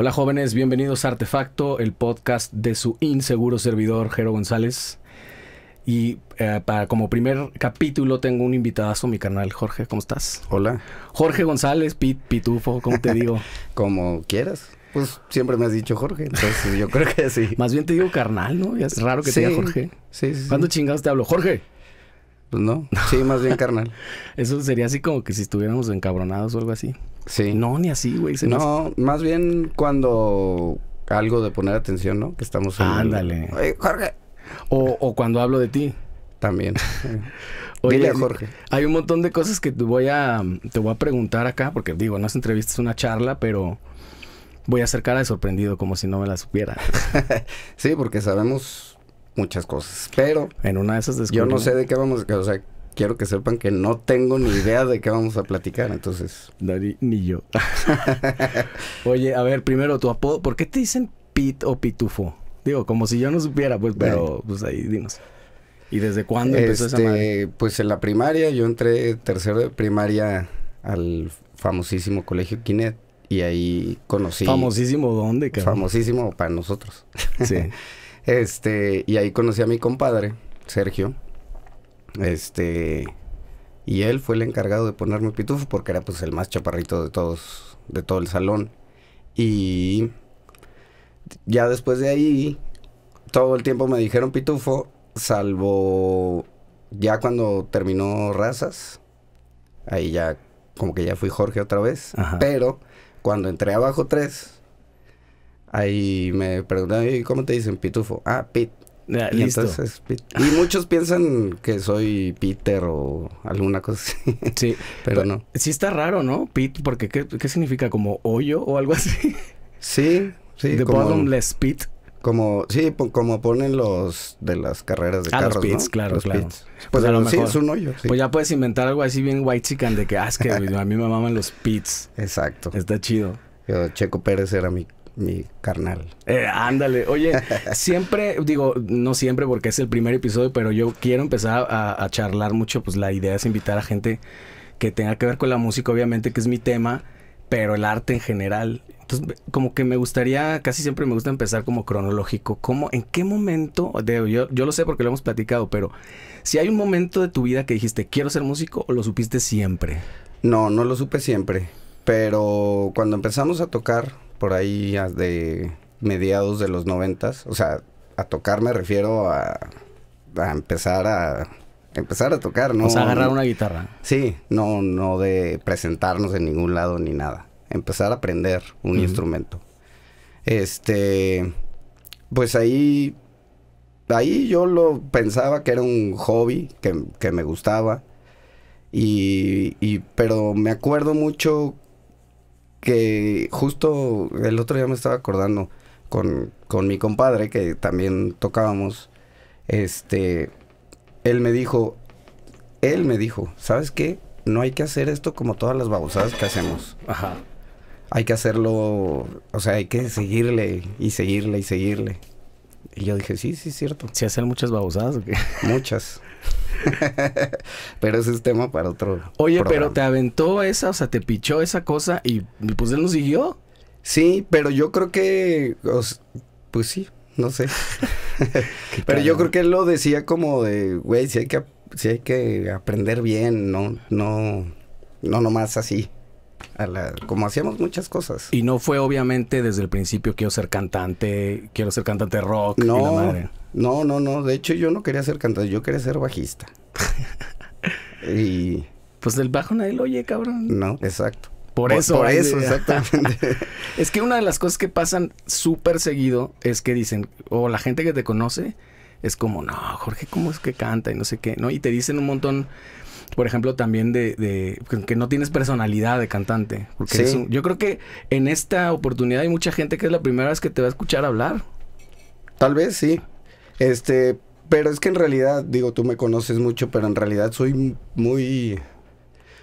Hola jóvenes, bienvenidos a Artefacto, el podcast de su inseguro servidor Jero González. Y eh, para como primer capítulo tengo un invitadazo, mi canal Jorge, ¿cómo estás? Hola. Jorge González, Pit, Pitufo, ¿cómo te digo? como quieras. Pues siempre me has dicho Jorge, entonces yo creo que sí. Más bien te digo carnal, ¿no? es raro que sea te diga Jorge. Sí, sí. ¿Cuándo chingados te hablo? Jorge. Pues no. Sí, más bien carnal. Eso sería así como que si estuviéramos encabronados o algo así. Sí. No, ni así, güey. No, más bien cuando algo de poner atención, ¿no? Que estamos Ándale. Oye, Jorge. O, cuando hablo de ti. También. Oye, Jorge. Hay un montón de cosas que te voy a te voy a preguntar acá, porque digo, no es entrevista, es una charla, pero voy a hacer cara de sorprendido, como si no me la supiera. sí, porque sabemos muchas cosas. Pero. En una de esas Yo no sé de qué vamos a. O sea, quiero que sepan que no tengo ni idea de qué vamos a platicar, entonces. ni, yo. Oye, a ver, primero tu apodo. ¿Por qué te dicen Pit o Pitufo? Digo, como si yo no supiera, pues, pero pues ahí dinos. ¿Y desde cuándo empezó esa este, madre? Pues en la primaria, yo entré tercero de primaria al famosísimo colegio Kinet... y ahí conocí. ¿Famosísimo dónde, Famosísimo para nosotros. Sí. Este, y ahí conocí a mi compadre, Sergio. Este, y él fue el encargado de ponerme pitufo porque era pues el más chaparrito de todos, de todo el salón. Y ya después de ahí, todo el tiempo me dijeron pitufo, salvo ya cuando terminó Razas, ahí ya como que ya fui Jorge otra vez, pero cuando entré abajo tres, Ahí me preguntan, ¿cómo te dicen? Pitufo. Ah, Pit. y, muchos piensan que soy Peter o alguna cosa así. Sí, pero, no. Sí está raro, ¿no? Pit, porque ¿qué, significa? ¿Como hoyo o algo así? Sí, sí. The como, bottomless pit. Como, sí, como ponen los de las carreras de ah, los pits, claro, claro. Pues, pues, a lo mejor, sí, es un hoyo. Pues ya puedes inventar algo así bien white chicken de que, ah, es que a mí me maman los pits. Exacto. Está chido. Checo Pérez era mi mi carnal. Eh, ándale, oye, siempre, digo, no siempre porque es el primer episodio, pero yo quiero empezar a, charlar mucho, pues la idea es invitar a gente que tenga que ver con la música, obviamente, que es mi tema, pero el arte en general. Entonces, como que me gustaría, casi siempre me gusta empezar como cronológico, como en qué momento, yo, yo lo sé porque lo hemos platicado, pero si hay un momento de tu vida que dijiste, quiero ser músico o lo supiste siempre. No, no lo supe siempre, pero cuando empezamos a tocar, por ahí de mediados de los noventas. O sea, a tocar me refiero a, a empezar a empezar a tocar, ¿no? O sea, agarrar una guitarra. Sí, no, no de presentarnos en ningún lado ni nada. Empezar a aprender un instrumento. Este, pues ahí, ahí yo lo pensaba que era un hobby que, me gustaba. Y, y, pero me acuerdo mucho que justo el otro día me estaba acordando con, con mi compadre que también tocábamos, este, él me dijo, él me dijo, ¿sabes qué? No hay que hacer esto como todas las babosadas que hacemos. Ajá. Hay que hacerlo, o sea, hay que seguirle y seguirle y seguirle. Y yo dije, sí, sí, es cierto. ¿Se hacen muchas babosadas o qué? Muchas. pero ese es tema para otro. Oye, pero te aventó esa, o sea, te pichó esa cosa y pues él nos siguió. Sí, pero yo creo que. pues sí, no sé. pero yo creo que él lo decía como de, güey, si hay que, si hay que aprender bien, no, no, no nomás así como hacíamos muchas cosas. Y no fue obviamente desde el principio quiero ser cantante, quiero ser cantante rock. No, no, no, no. De hecho yo no quería ser cantante, yo quería ser bajista. y... Pues del bajo nadie lo oye, cabrón. No, exacto. Por, eso. Por eso, exactamente. es que una de las cosas que pasan súper seguido es que dicen, o la gente que te conoce, es como, no, Jorge, ¿cómo es que canta? Y no sé qué, ¿no? Y te dicen un montón por ejemplo, también de, que no tienes personalidad de cantante. Porque yo creo que en esta oportunidad hay mucha gente que es la primera vez que te va a escuchar hablar. Tal vez sí. Este, pero es que en realidad, digo, tú me conoces mucho, pero en realidad soy muy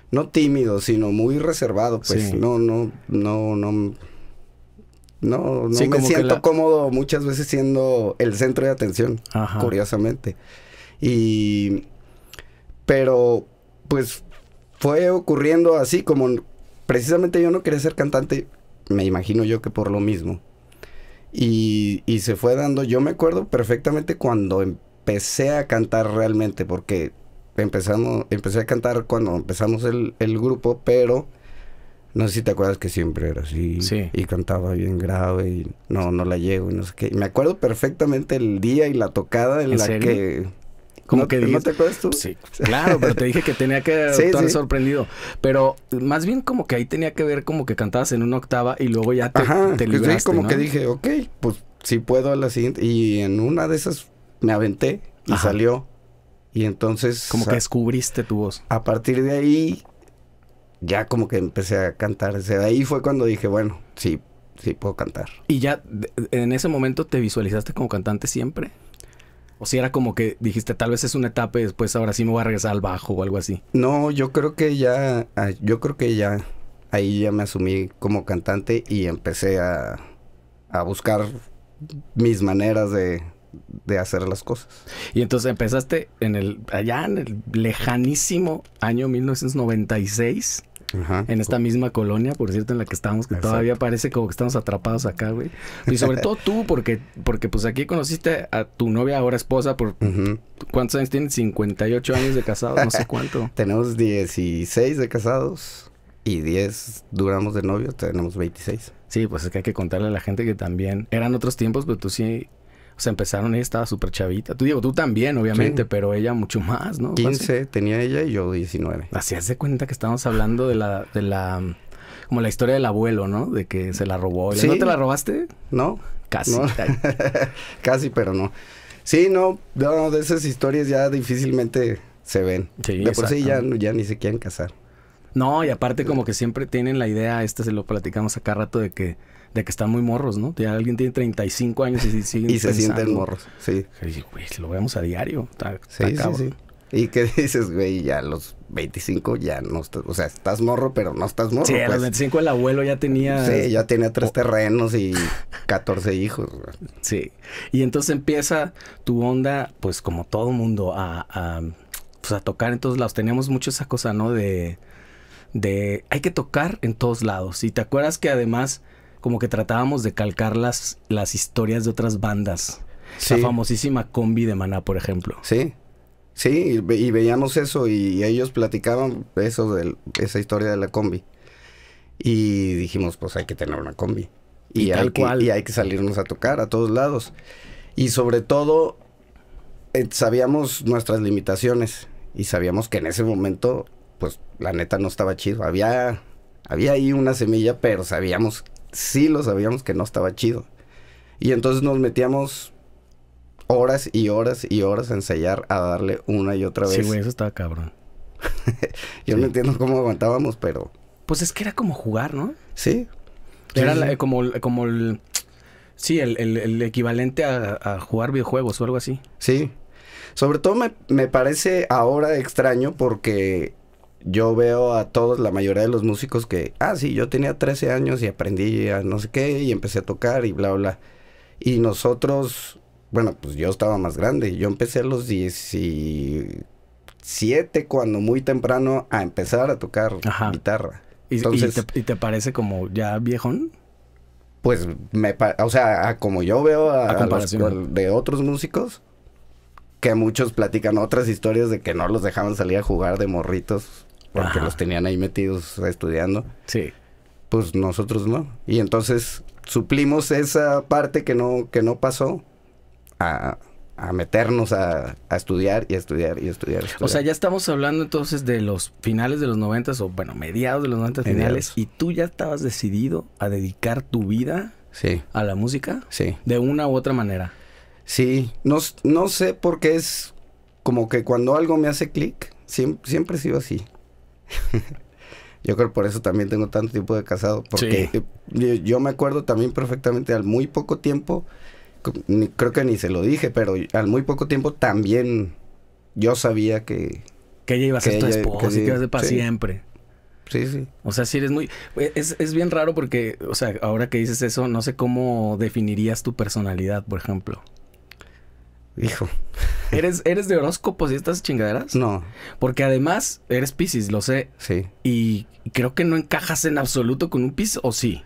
no tímido, sino muy reservado, pues. No, no, no, no. No, no me siento cómodo muchas veces siendo el centro de atención, curiosamente. Y. Pero pues fue ocurriendo así, como precisamente yo no quería ser cantante, me imagino yo que por lo mismo. Y, se fue dando, yo me acuerdo perfectamente cuando empecé a cantar realmente, porque empezamos, empecé a cantar cuando empezamos el, grupo, pero... No sé si te acuerdas que siempre era así. Y cantaba bien grave y no, no la llevo y no sé qué. Y me acuerdo perfectamente el día y la tocada en, la que como que te acuerdas tú? Sí, claro, pero te dije que tenía que estar sorprendido. Pero más bien como que ahí tenía que ver como que cantabas en una octava y luego ya te, lo te Y como que dije, ok, pues sí puedo a la siguiente. Y en una de esas me aventé y salió. Y entonces... Como que descubriste tu voz. A partir de ahí ya como que empecé a cantar. O sea, ahí fue cuando dije, bueno, sí, sí puedo cantar. ¿Y ya en ese momento te visualizaste como cantante siempre? O si era como que dijiste, tal vez es una etapa y después ahora sí me voy a regresar al bajo o algo así. No, yo creo que ya, ah, yo creo que ya, ahí ya me asumí como cantante y empecé a, a buscar mis maneras de, hacer las cosas. Y entonces empezaste en el allá en el lejanísimo año 1996 en esta misma colonia, por cierto, en la que estamos, que todavía parece como que estamos atrapados acá, güey. Y sobre todo tú, porque, porque pues aquí conociste a tu novia, ahora esposa, por ¿cuántos años tienes? 58 años de casados, no sé cuánto. tenemos 16 de casados y 10 duramos de novios, tenemos 26. Sí, pues es que hay que contarle a la gente que también eran otros tiempos, pero tú sí o pues, sea, empezaron, ella estaba súper chavita. Tú digo, tú también, obviamente, pero ella mucho más, ¿no? 15 tenía ella y yo 19. Así hace cuenta que estamos hablando de la, de la, como la historia del abuelo, ¿no? De que se la robó. ¿Y ¿No te la robaste? No. Casi. Casi, pero no. Sí, no, de esas historias ya difícilmente se ven. Sí, de por sí ya, ya ni se quieren casar. No, y aparte como que siempre tienen la idea, esta se lo platicamos acá rato, de que de que están muy morros, ¿no? Ya alguien tiene 35 años y, siguen y se sienten morros, sí. Y, güey, lo vemos a diario. sí, sí, sí. Y qué dices, güey, ya a los 25 ya no estás, o sea, estás morro, pero no estás morro. Sí, a los 25 pues. el abuelo ya tenía. Sí, ya tenía tres terrenos y 14 hijos. Sí. Y entonces empieza tu onda, pues como todo mundo, a, a, pues, a tocar en todos lados. Teníamos mucho esa cosa, ¿no? De, de hay que tocar en todos lados. Y te acuerdas que además como que tratábamos de calcar las, las historias de otras bandas. La famosísima combi de Maná, por ejemplo. Sí. Sí, y, veíamos eso y ellos platicaban eso de esa historia de la combi. Y dijimos, pues hay que tener una combi. Y, hay que, Y hay que salirnos a tocar a todos lados. Y sobre todo, eh, sabíamos nuestras limitaciones. Y sabíamos que en ese momento, pues la neta no estaba chido. Había, había ahí una semilla, pero sabíamos sí lo sabíamos que no estaba chido. Y entonces nos metíamos horas y horas y horas a ensayar a darle una y otra vez. Sí, güey, eso estaba cabrón. Yo no entiendo cómo aguantábamos, pero. Pues es que era como jugar, ¿no? Sí. Era como, como el. Sí, el, equivalente a, a, jugar videojuegos o algo así. Sí. Sobre todo me, me parece ahora extraño porque yo veo a todos, la mayoría de los músicos que, ah, sí, yo tenía 13 años y aprendí a no sé qué y empecé a tocar y bla, bla. Y nosotros, bueno, pues yo estaba más grande. Yo empecé a los 17, cuando muy temprano, a empezar a tocar guitarra. ¿Y, te, parece como ya viejón? Pues, me, o sea, como yo veo a, comparación de otros músicos, que muchos platican otras historias de que no los dejaban salir a jugar de morritos porque los tenían ahí metidos estudiando. Sí. Pues nosotros no. Y entonces suplimos esa parte que no, que no pasó a, meternos a, estudiar y a estudiar y a estudiar, O sea, ya estamos hablando entonces de los finales de los noventas o bueno, mediados de los noventas finales. Y tú ya estabas decidido a dedicar tu vida sí. a la música. Sí. De una u otra manera. Sí, no, sé por qué es como que cuando algo me hace clic, siempre, siempre he sido así. yo creo por eso también tengo tanto tiempo de casado. Porque eh, yo, me acuerdo también perfectamente al muy poco tiempo, creo que ni se lo dije, pero al muy poco tiempo también yo sabía que... Que ella iba a ser tu esposa y que a para siempre. Sí, sí. O sea, sí eres muy... Eh, es, es bien raro porque, o sea, ahora que dices eso, no sé cómo definirías tu personalidad, por ejemplo. Hijo. ¿Eres, ¿Eres de horóscopos y estas chingaderas? No. Porque además eres Pisces, lo sé. Sí. Y creo que no encajas en absoluto con un Pisces, ¿o sí?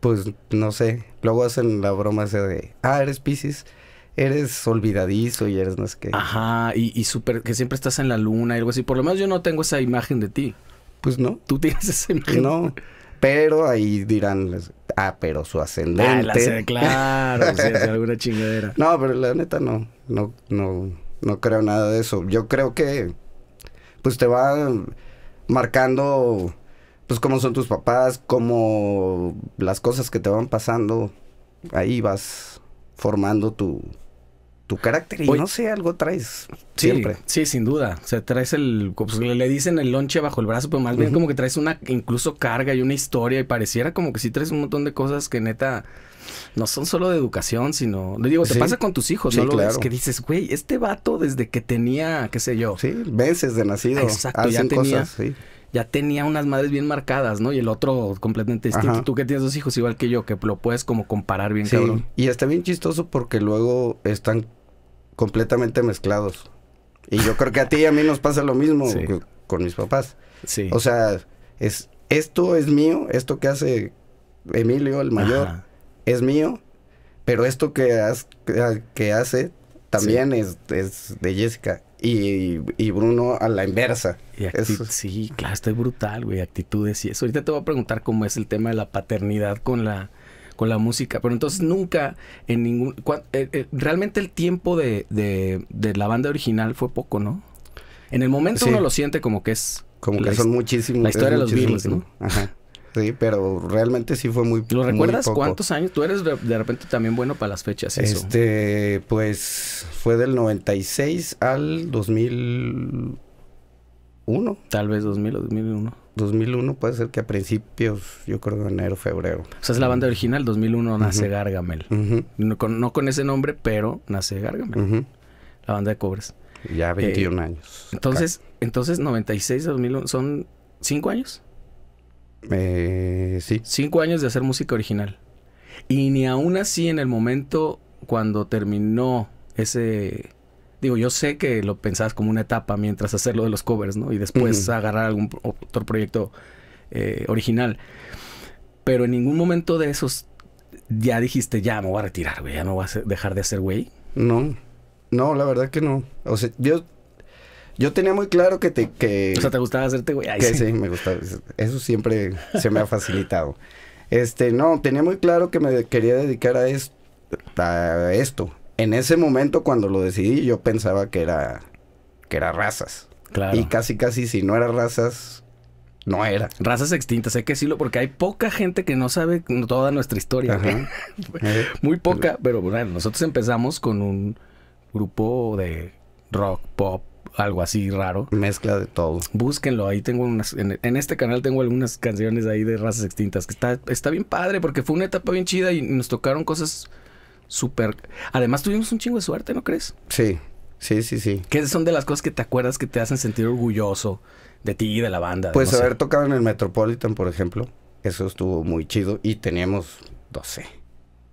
Pues no sé. Luego hacen la broma de, ah, eres Pisces, eres olvidadizo y eres más que Ajá, y, y súper, que siempre estás en la luna y algo así. Por lo menos yo no tengo esa imagen de ti. Pues no. ¿Tú tienes esa imagen? No. Pero ahí dirán, ah, pero su ah, ascendente. Ah, claro, alguna chingadera. No, pero la neta no, no, no, no creo nada de eso. Yo creo que, pues te va marcando, pues cómo son tus papás, cómo las cosas que te van pasando, ahí vas formando tu, tu carácter y no sé, algo traes siempre. Sí, sin duda. O sea, traes el, pues, le dicen el lonche bajo el brazo, pero más bien como que traes una incluso carga y una historia y pareciera como que sí traes un montón de cosas que neta no son solo de educación, sino, le digo, te pasa con tus hijos, ¿no? que dices, güey, este vato desde que tenía, qué sé yo. Sí, veces de nacido. Exacto, ya tenía. ya tenía unas madres bien marcadas, ¿no? Y el otro completamente distinto. Tú que tienes dos hijos igual que yo, que lo puedes como comparar bien, sí. Y está bien chistoso porque luego están completamente mezclados. Y yo creo que a ti y a mí nos pasa lo mismo con, mis papás. Sí. O sea, es esto es mío, esto que hace Emilio, el mayor, es mío, pero esto que, has, que hace también es, es, de Jessica. Y, y, Bruno a la inversa. Sí, claro, es brutal, güey, actitudes y eso. Ahorita te voy a preguntar cómo es el tema de la paternidad con la con la música. Pero entonces nunca en ningún... Eh, eh, realmente el tiempo de, de, la banda original fue poco, ¿no? En el momento uno lo siente como que es... Como que son muchísimos. La historia de los Beatles, ¿no? Ajá. Sí, pero realmente sí fue muy ¿Lo recuerdas cuántos años? Tú eres de, repente también bueno para las fechas. Este, pues fue del 96 al 2001. Tal vez 2000 o 2001. 2001 puede ser que a principios, yo creo enero, febrero. O sea, es la banda original, 2001 nace Gargamel. no, con, ese nombre, pero nace Gargamel. La banda de cobres. Ya 21 eh, años. Entonces, entonces 96 a 2001 son 5 años. Eh, sí. 5 años de hacer música original. Y ni aún así en el momento cuando terminó ese Digo, yo sé que lo pensabas como una etapa mientras hacer lo de los covers, ¿no? Y después agarrar algún otro proyecto eh, original. Pero en ningún momento de esos ya dijiste, ya me voy a retirar, güey, ya no voy a dejar de hacer, güey. No, no, la verdad que no. O sea, yo, yo tenía muy claro que te... Que, o sea, ¿te gustaba hacerte, güey? sí. sí, me gustaba. Eso siempre se me ha facilitado. Este, no, tenía muy claro que me quería dedicar a, esto, a esto en ese momento cuando lo decidí yo pensaba que era, que era razas. Claro. Y casi casi si no era razas, no era. Razas extintas, hay que decirlo porque hay poca gente que no sabe toda nuestra historia. Eh, Muy poca, pero bueno, nosotros empezamos con un grupo de rock, pop, algo así raro. Mezcla de todos Búsquenlo, ahí tengo unas, en, en, este canal tengo algunas canciones ahí de razas extintas, que está, está bien padre porque fue una etapa bien chida y nos tocaron cosas súper... Además tuvimos un chingo de suerte, ¿no crees? Sí, sí, sí, sí. ¿Qué son de las cosas que te acuerdas que te hacen sentir orgulloso de ti y de la banda? Pues haber tocado en el Metropolitan, por ejemplo. Eso estuvo muy chido y teníamos, no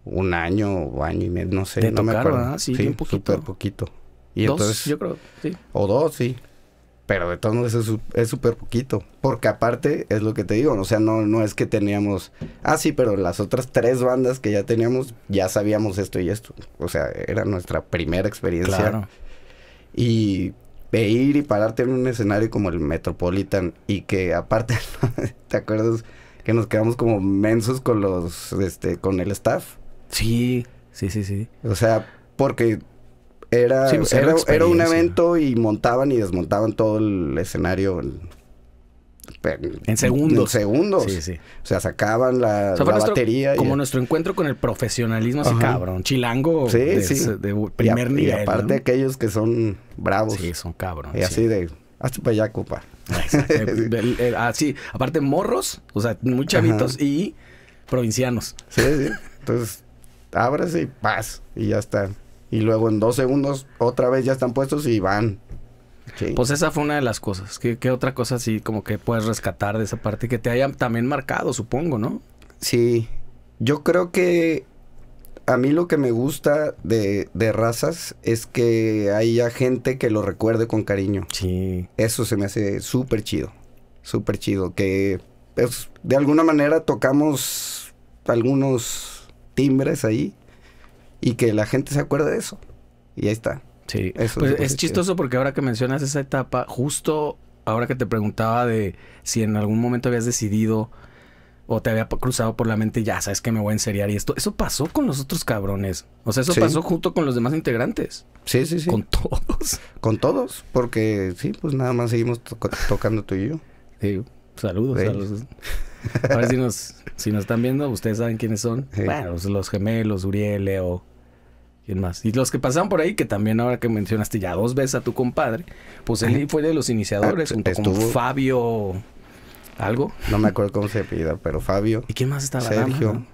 un año o año y medio, no sé, no me acuerdo. ¿ah? Sí, un poquito. Super poquito. dos, entonces, yo creo, sí. O dos, sí. Pero de todos modos es súper poquito. Porque aparte es lo que te digo. O sea, no, no es que teníamos. Ah, sí, pero las otras tres bandas que ya teníamos, ya sabíamos esto y esto. O sea, era nuestra primera experiencia. Claro. Y ir y pararte en un escenario como el Metropolitan y que aparte, ¿te acuerdas? Que nos quedamos como mensos con los, este, con el staff. Sí, sí, sí, sí. O sea, porque pues, era, era, un evento y montaban y desmontaban todo el escenario en, segundos. En segundos. O sea, sacaban la, batería. Como nuestro encuentro con el profesionalismo así, cabrón. Chilango de, primer nivel. Y aparte aquellos que son bravos. Sí, son cabrón Y así de hasta para ya copa. Así, aparte morros, o sea, muy chavitos y provincianos. Sí, sí. Entonces, ábrase y paz. Y ya está y luego en dos segundos otra vez ya están puestos y van. Pues esa fue una de las cosas. ¿Qué, otra cosa así como que puedes rescatar de esa parte que te hayan también marcado, supongo, no? Sí, yo creo que a mí lo que me gusta de, de razas es que haya gente que lo recuerde con cariño. Sí. Eso se me hace súper chido, súper chido. Que pues, de alguna manera tocamos algunos timbres ahí y que la gente se acuerde de eso. Y ahí está. Sí, eso pues es, chistoso porque ahora que mencionas esa etapa, justo ahora que te preguntaba de si en algún momento habías decidido o te había cruzado por la mente, ya sabes que me voy a enseriar y esto. Eso pasó con los otros cabrones. O sea, eso pasó junto con los demás integrantes. Sí, sí, sí. Con todos. Con todos, porque sí, pues nada más seguimos tocando tú y yo. Saludos a si nos, están viendo, ustedes saben quiénes son. Bueno, pues los, gemelos, Uriel, Leo, ¿quién más? Y los que pasaban por ahí, que también ahora que mencionaste ya dos veces a tu compadre, pues él fue de los iniciadores, ah, junto con Fabio. ¿Algo? No me acuerdo cómo se pida, pero Fabio. ¿Y quién más estaba? Sergio.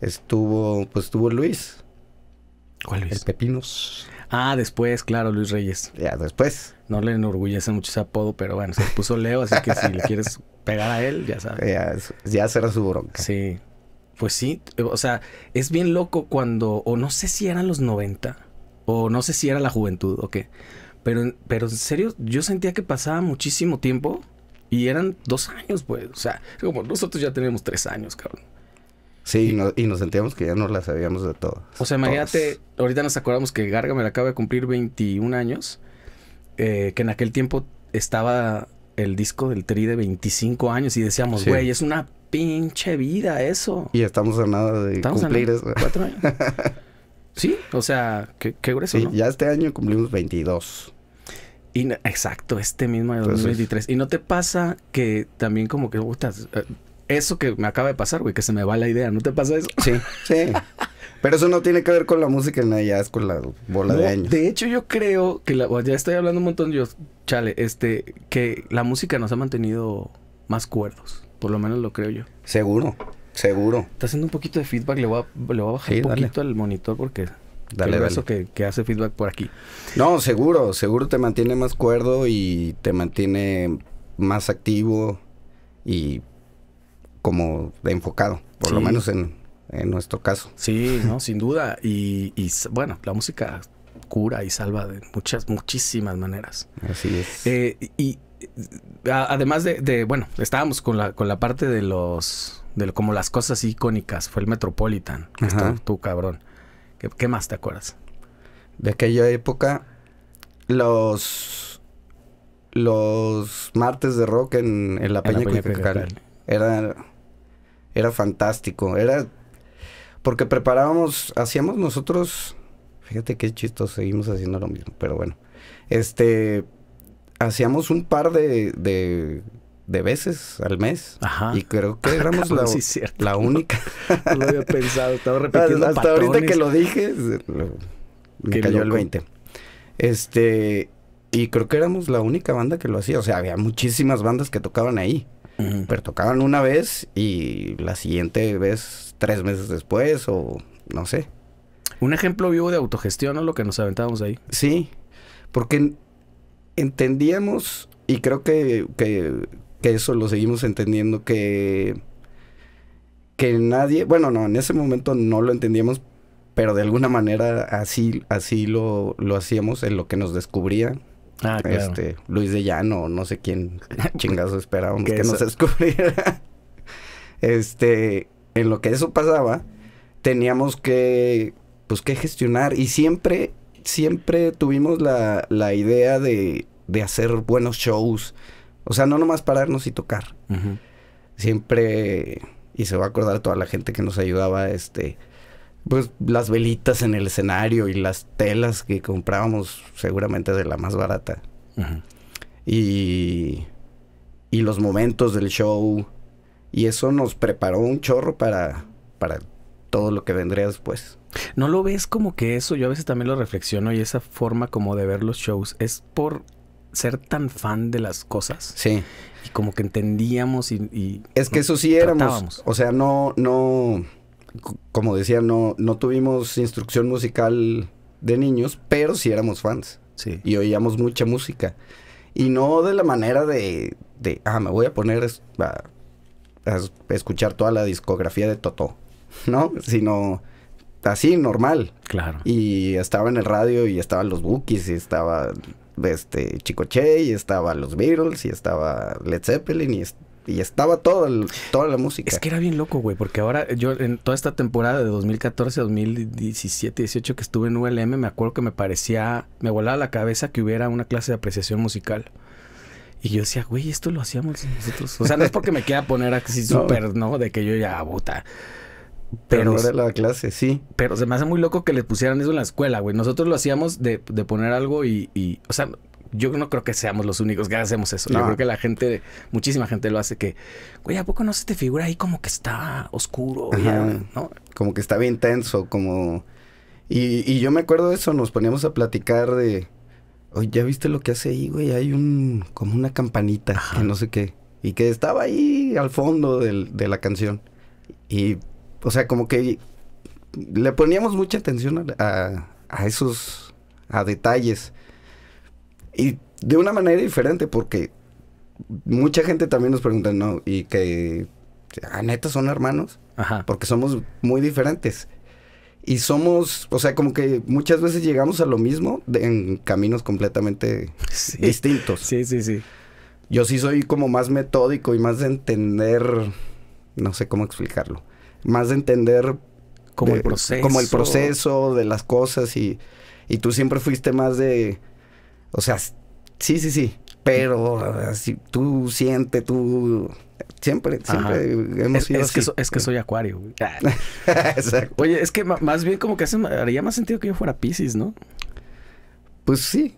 Estuvo, pues estuvo Luis. ¿Cuál Luis? El Pepinos. Ah, después, claro, Luis Reyes. Ya, después. No le enorgullece mucho ese apodo, pero bueno, se puso Leo, así que si le quieres pegar a él, ya sabes. Ya, ya será su bronca. Sí. Pues sí, o sea, es bien loco cuando, o no sé si eran los 90, o no sé si era la juventud, o qué. Pero, pero en serio, yo sentía que pasaba muchísimo tiempo y eran dos años, pues. O sea, como nosotros ya tenemos tres años, cabrón. Sí, y, nos sentíamos que ya no la sabíamos de todo. O sea, imagínate, ahorita nos acordamos que Gargamel acaba de cumplir 21 años, eh, que en aquel tiempo estaba el disco del Tri de 25 años y decíamos, güey, es una pinche vida eso. Y estamos a nada de cumplir eso. Cuatro años. sí, o sea, qué, grueso. Sí, ya este año cumplimos 22. Y exacto, este mismo de 2023. y no te pasa que también como que, eso que me acaba de pasar, güey, que se me va la idea. ¿No te pasa eso? Sí, sí. Pero eso no tiene que ver con la música, en ya es con la bola de años. De hecho, yo creo que la, ya estoy hablando un montón, yo, chale, este, que la música nos ha mantenido más cuerdos. Por lo menos lo creo yo. Seguro, seguro. Está haciendo un poquito de feedback, le voy a, bajar un poquito al monitor porque Dale, dale. Eso que, hace feedback por aquí. No, seguro, seguro te mantiene más cuerdo y te mantiene más activo y como de enfocado, por lo menos en, en, nuestro caso. Sí, ¿no? sin duda. Y, bueno, la música cura y salva de muchas, muchísimas maneras. Así es. Eh, y además de, bueno, estábamos con la, con la parte de los, de como las cosas icónicas, fue el Metropolitan, Tu tú cabrón. ¿Qué, más te acuerdas? De aquella época, los, los martes de rock en, en la, Peña, la Era era fantástico. Era porque preparábamos, hacíamos nosotros, fíjate qué chistos seguimos haciendo lo mismo, pero bueno, este, hacíamos un par de, de, veces al mes. Y creo que éramos la, única. No, había pensado, estaba repitiendo. Hasta, ahorita que lo dije, me cayó el 20. Este, y creo que éramos la única banda que lo hacía. O sea, había muchísimas bandas que tocaban ahí. Pero tocaban una vez y la siguiente vez, tres meses después o no sé. Un ejemplo vivo de autogestión, ¿no? Lo que nos aventábamos ahí. Sí, porque entendíamos, y creo que, eso lo seguimos entendiendo, que, que nadie, bueno, no, en ese momento no lo entendíamos, pero de alguna manera así, así lo, lo hacíamos en lo que nos descubría. Ah, este, Luis de Llano, no sé quién chingazo esperábamos que nos descubriera. este, en lo que eso pasaba, teníamos que, pues, que gestionar. Y siempre, siempre tuvimos la, la idea de, de, hacer buenos shows. O sea, no nomás pararnos y tocar. Siempre, y se va a acordar toda la gente que nos ayudaba, este pues las velitas en el escenario y las telas que comprábamos seguramente de la más barata. Y, y los momentos del show. Y eso nos preparó un chorro para, para todo lo que vendría después. ¿No lo ves como que eso? Yo a veces también lo reflexiono y esa forma como de ver los shows es por ser tan fan de las cosas. Sí. Y como que entendíamos y... es que eso sí éramos. O sea, no, no como decía, no, no tuvimos instrucción musical de niños, pero sí éramos fans. Y oíamos mucha música. Y no de la manera de, de ah, me voy a poner a, escuchar toda la discografía de toto ¿no? Sino así, normal. Claro. Y estaba en el radio y estaban los Bookies y estaba este che y estaba los Beatles y estaba Led Zeppelin y y estaba toda la música. Es que era bien loco, güey, porque ahora yo en toda esta temporada de 2014, 2017, 18 que estuve en ULM, me acuerdo que me parecía, me volaba la cabeza que hubiera una clase de apreciación musical. Y yo decía, güey, esto lo hacíamos nosotros. O sea, no es porque me quiera poner así súper, ¿no? De que yo ya puta. Pero, pero la clase, sí. Pero se me hace muy loco que le pusieran eso en la escuela, güey. Nosotros lo hacíamos de, poner algo y, y, o sea, yo no creo que seamos los únicos que hacemos eso. Yo creo que la gente, muchísima gente lo hace que, güey, ¿a poco no se te figura ahí como que está oscuro? ¿no? Como que está bien tenso, como... Y, yo me acuerdo de eso, nos poníamos a platicar de... Oye, ¿ya viste lo que hace ahí, güey? Hay un... como una campanita, que no sé qué. Y que estaba ahí al fondo de la canción. Y, o sea, como que le poníamos mucha atención a, a esos... a detalles. Y de una manera diferente, porque mucha gente también nos pregunta, ¿no? Y que, ah, neta, son hermanos. Ajá. Porque somos muy diferentes. Y somos, o sea, como que muchas veces llegamos a lo mismo en caminos completamente distintos. Sí, sí, sí. Yo sí soy como más metódico y más de entender, no sé cómo explicarlo, más de entender como el proceso. Como el proceso de las cosas y, y tú siempre fuiste más de o sea, sí, sí, sí. Pero ah, si tú siente, tú Siempre, siempre hemos sido es, que, soy acuario, Oye, es que más bien como que hace, haría más sentido que yo fuera Pisces, ¿no? Pues sí.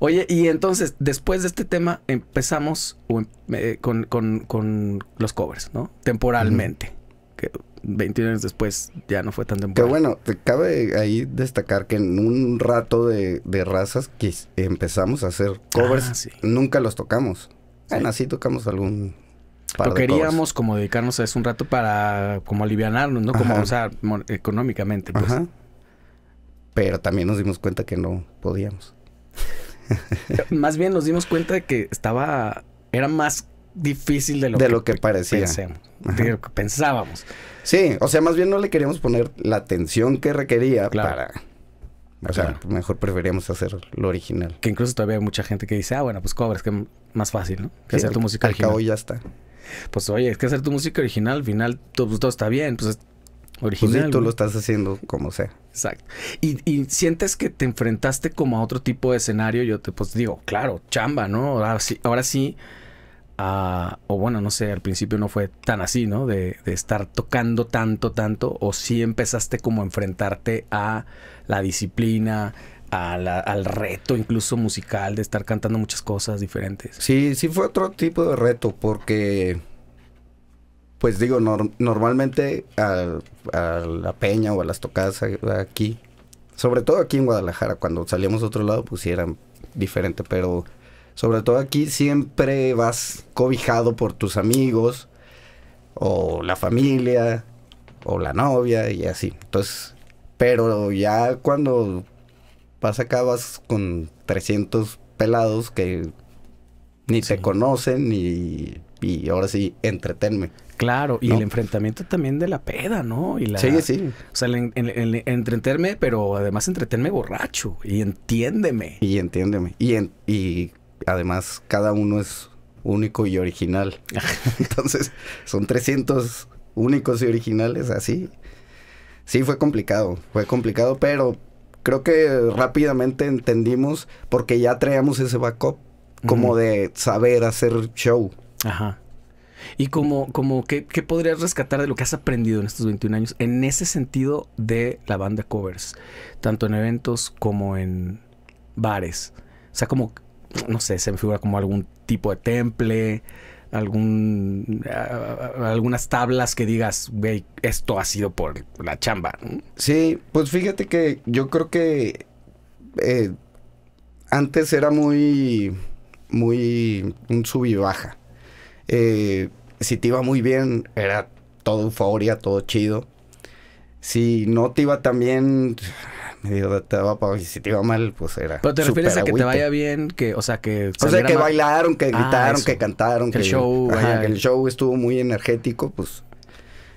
Oye, y entonces, después de este tema, empezamos em, eh, con, con, con los covers, ¿no? Temporalmente. 21 años después ya no fue tan temporal. Pero bueno, cabe ahí destacar que en un rato de, razas que empezamos a hacer covers, ah, nunca los tocamos. Sí. así tocamos algún pero queríamos como dedicarnos a eso un rato para como aliviarnos ¿no? Como, o sea, económicamente, pues. Pero también nos dimos cuenta que no podíamos. Más bien nos dimos cuenta de que estaba, era más difícil de lo, de que, lo que parecía. que pensábamos. Sí, o sea, más bien no le queríamos poner la atención que requería para. O sea, mejor preferíamos hacer lo original. Que incluso todavía hay mucha gente que dice, ah, bueno, pues cobras, que más fácil, ¿no? Que hacer tu música al original. Cabo ya está. Pues oye, es que hacer tu música original, al final todo, pues, está bien, pues es... Pues original. Pues tú lo estás haciendo como sea. Exacto. Y, y, sientes que te enfrentaste como a otro tipo de escenario, yo te pues digo, claro, chamba, ¿no? Ahora sí, ahora sí o bueno, no sé, al principio no fue tan así, ¿no? De, estar tocando tanto, tanto, o si empezaste como a enfrentarte a la disciplina, al reto incluso musical de estar cantando muchas cosas diferentes. Sí, sí fue otro tipo de reto, porque, pues digo, normalmente a, la peña o a las tocadas aquí, sobre todo aquí en Guadalajara, cuando salíamos a otro lado, pues sí eran diferente, pero sobre todo aquí, siempre vas cobijado por tus amigos o la familia o la novia y así. Entonces, pero ya cuando vas acá vas con 300 pelados que ni se te conocen y, y ahora sí, entretenme. Claro, y el enfrentamiento también de la peda, ¿no? Y la, sí, sí. O sea, pero además entretenme borracho. Y entiéndeme. Y entiéndeme. y Además, cada uno es único y original. Entonces, son 300 únicos y originales así. Sí, fue complicado, fue complicado, pero creo que rápidamente entendimos porque ya traíamos ese backup como de saber hacer show. Ajá. Y como, como ¿qué, ¿qué, podrías rescatar de lo que has aprendido en estos 21 años en ese sentido de la banda covers, tanto en eventos como en bares? O sea, como no sé, se me figura como algún tipo de temple, algún, algunas tablas que digas, esto ha sido por la chamba. Sí, pues fíjate que yo creo que eh, antes era muy, muy, un sub y baja. Eh, si te iba muy bien, era todo euforia, todo chido. Si no te iba tan bien, Digo, te si te iba mal, pues era. Pero te refieres a que te vaya bien, que, o sea, que. O sea, que bailaron, que ah, gritaron, que cantaron. Que, el show. estuvo muy energético, pues.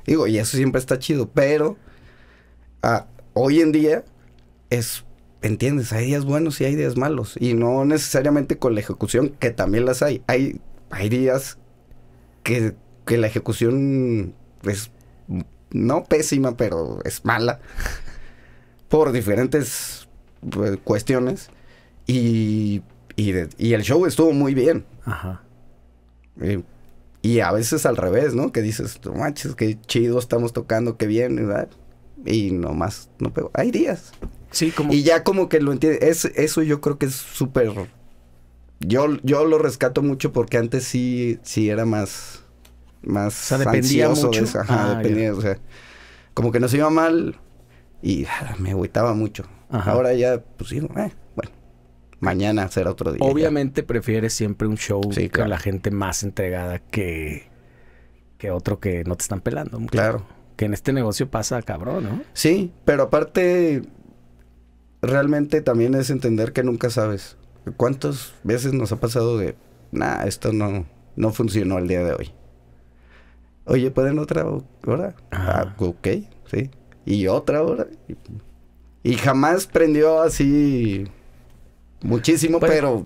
Digo, y eso siempre está chido, pero. Ah, hoy en día es. ¿Entiendes? Hay días buenos y hay días malos. Y no necesariamente con la ejecución, que también las hay. Hay, hay días que, que la ejecución es. No pésima, pero es mala por diferentes pues, cuestiones y, y, el show estuvo muy bien. Ajá. Y, a veces al revés, ¿no? Que dices, manches, qué chido estamos tocando, qué bien, ¿verdad? Y nomás no pego. Hay días. Sí, como... Y ya como que lo entiende. eso yo creo que es súper... Yo, yo lo rescato mucho porque antes sí, sí era más... Más o Ajá, ah, o sea... Como que nos iba mal, y ah, me agüitaba mucho. Ahora ya, pues sí, eh, bueno, mañana será otro día. Obviamente prefieres siempre un show con la gente más entregada que, que otro que no te están pelando. Claro. Que en este negocio pasa cabrón, ¿no? Sí, pero aparte, realmente también es entender que nunca sabes. ¿Cuántas veces nos ha pasado de, nah, esto no, no funcionó el día de hoy? Oye, ¿pueden otra hora? Ah, ok, sí y otra hora. Y, jamás prendió así muchísimo, pues, pero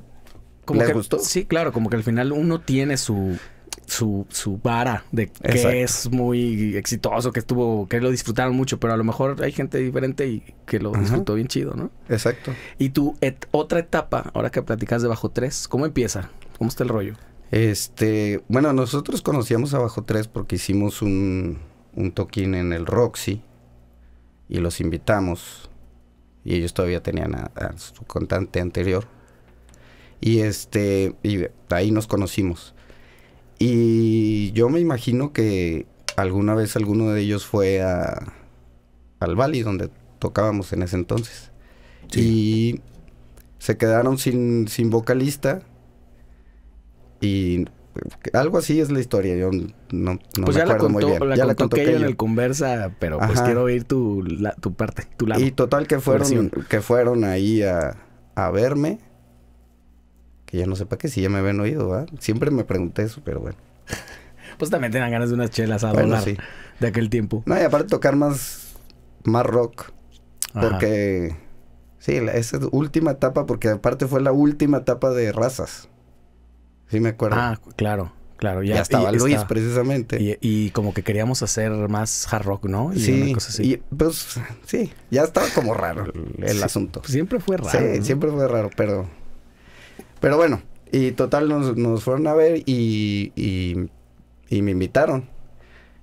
como que, gustó? Sí, claro, como que al final uno tiene su su, vara de que es muy exitoso, que estuvo, que lo disfrutaron mucho, pero a lo mejor hay gente diferente y que lo disfrutó bien chido, ¿no? Exacto. Y tu otra etapa, ahora que platicas de Bajo 3, ¿cómo empieza? ¿Cómo está el rollo? Este, bueno, nosotros conocíamos a Bajo 3 porque hicimos un, un toquín en el Roxy y los invitamos. Y ellos todavía tenían a, su contante anterior. Y este, y ahí nos conocimos. Y yo me imagino que alguna vez alguno de ellos fue a, al Bali, donde tocábamos en ese entonces. Y se quedaron sin, sin vocalista. Y algo así es la historia, yo no, no pues me acuerdo muy bien. ya la contó que en el conversa, pero pues quiero oír tu, tu parte, tu lado. Y total que fueron, que fueron ahí a, verme, que ya no sepa que si ya me habían oído, va Siempre me pregunté eso, pero bueno. pues también tenían ganas de unas chelas a bueno, de aquel tiempo. No, y aparte tocar más, más rock, porque... Sí, esa última etapa, porque aparte fue la última etapa de razas. Sí, me acuerdo. Ah, claro. Claro, ya, estaba Luis precisamente. Y, como que queríamos hacer más hard rock, ¿no? Y sí, una cosa así. Y, pues sí, ya estaba como raro el, asunto. Siempre fue raro. Sí, siempre fue raro, pero pero bueno, y total nos, fueron a ver y, y, me invitaron.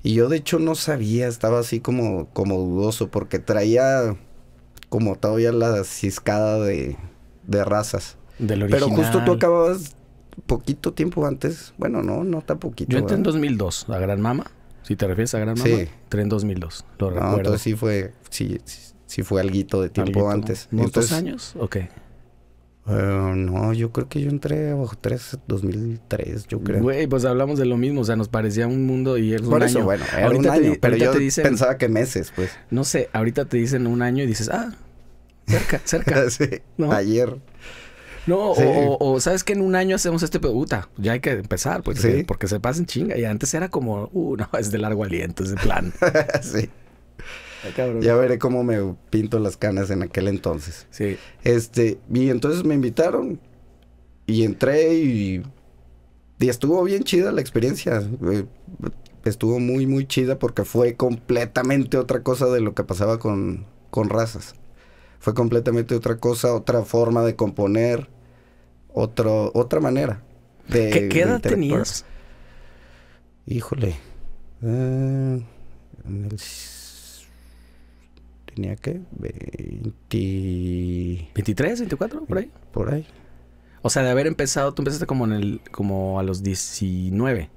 Y yo de hecho no sabía, estaba así como, como dudoso porque traía como todavía la ciscada de, de razas. Del Pero justo tú acababas poquito tiempo antes, bueno, no, no tan poquito. Yo entré en 2002, la Gran Mama, si te refieres a Gran Mama, entré en 2002, lo no, entonces sí fue, sí, sí, fue alguito de tiempo antes. ¿Muchos años o qué? Eh, no, yo creo que yo entré bajo 3, 2003, yo creo. Güey, pues hablamos de lo mismo, o sea, nos parecía un mundo y es Por eso, año. bueno, era un año, pero yo pensaba que meses, pues. No sé, ahorita te dicen un año y dices, ah, cerca, cerca. ayer. No, o, sabes que en un año hacemos este puta, ya hay que empezar, pues, porque se pasen chinga. Y antes era como, uh, no, es de largo aliento de plan. sí. ya veré cómo me pinto las canas en aquel entonces. Sí. Este, y entonces me invitaron y entré y, estuvo bien chida la experiencia. Eh, estuvo muy, muy chida porque fue completamente otra cosa de lo que pasaba con, con razas. Fue completamente otra cosa, otra forma de componer, otro, otra manera. De, ¿Qué, edad tenías? Híjole. Eh, tenía que 20... 23, 24, por ahí. Por ahí. O sea, de haber empezado, tú empezaste como en el, como a los 19.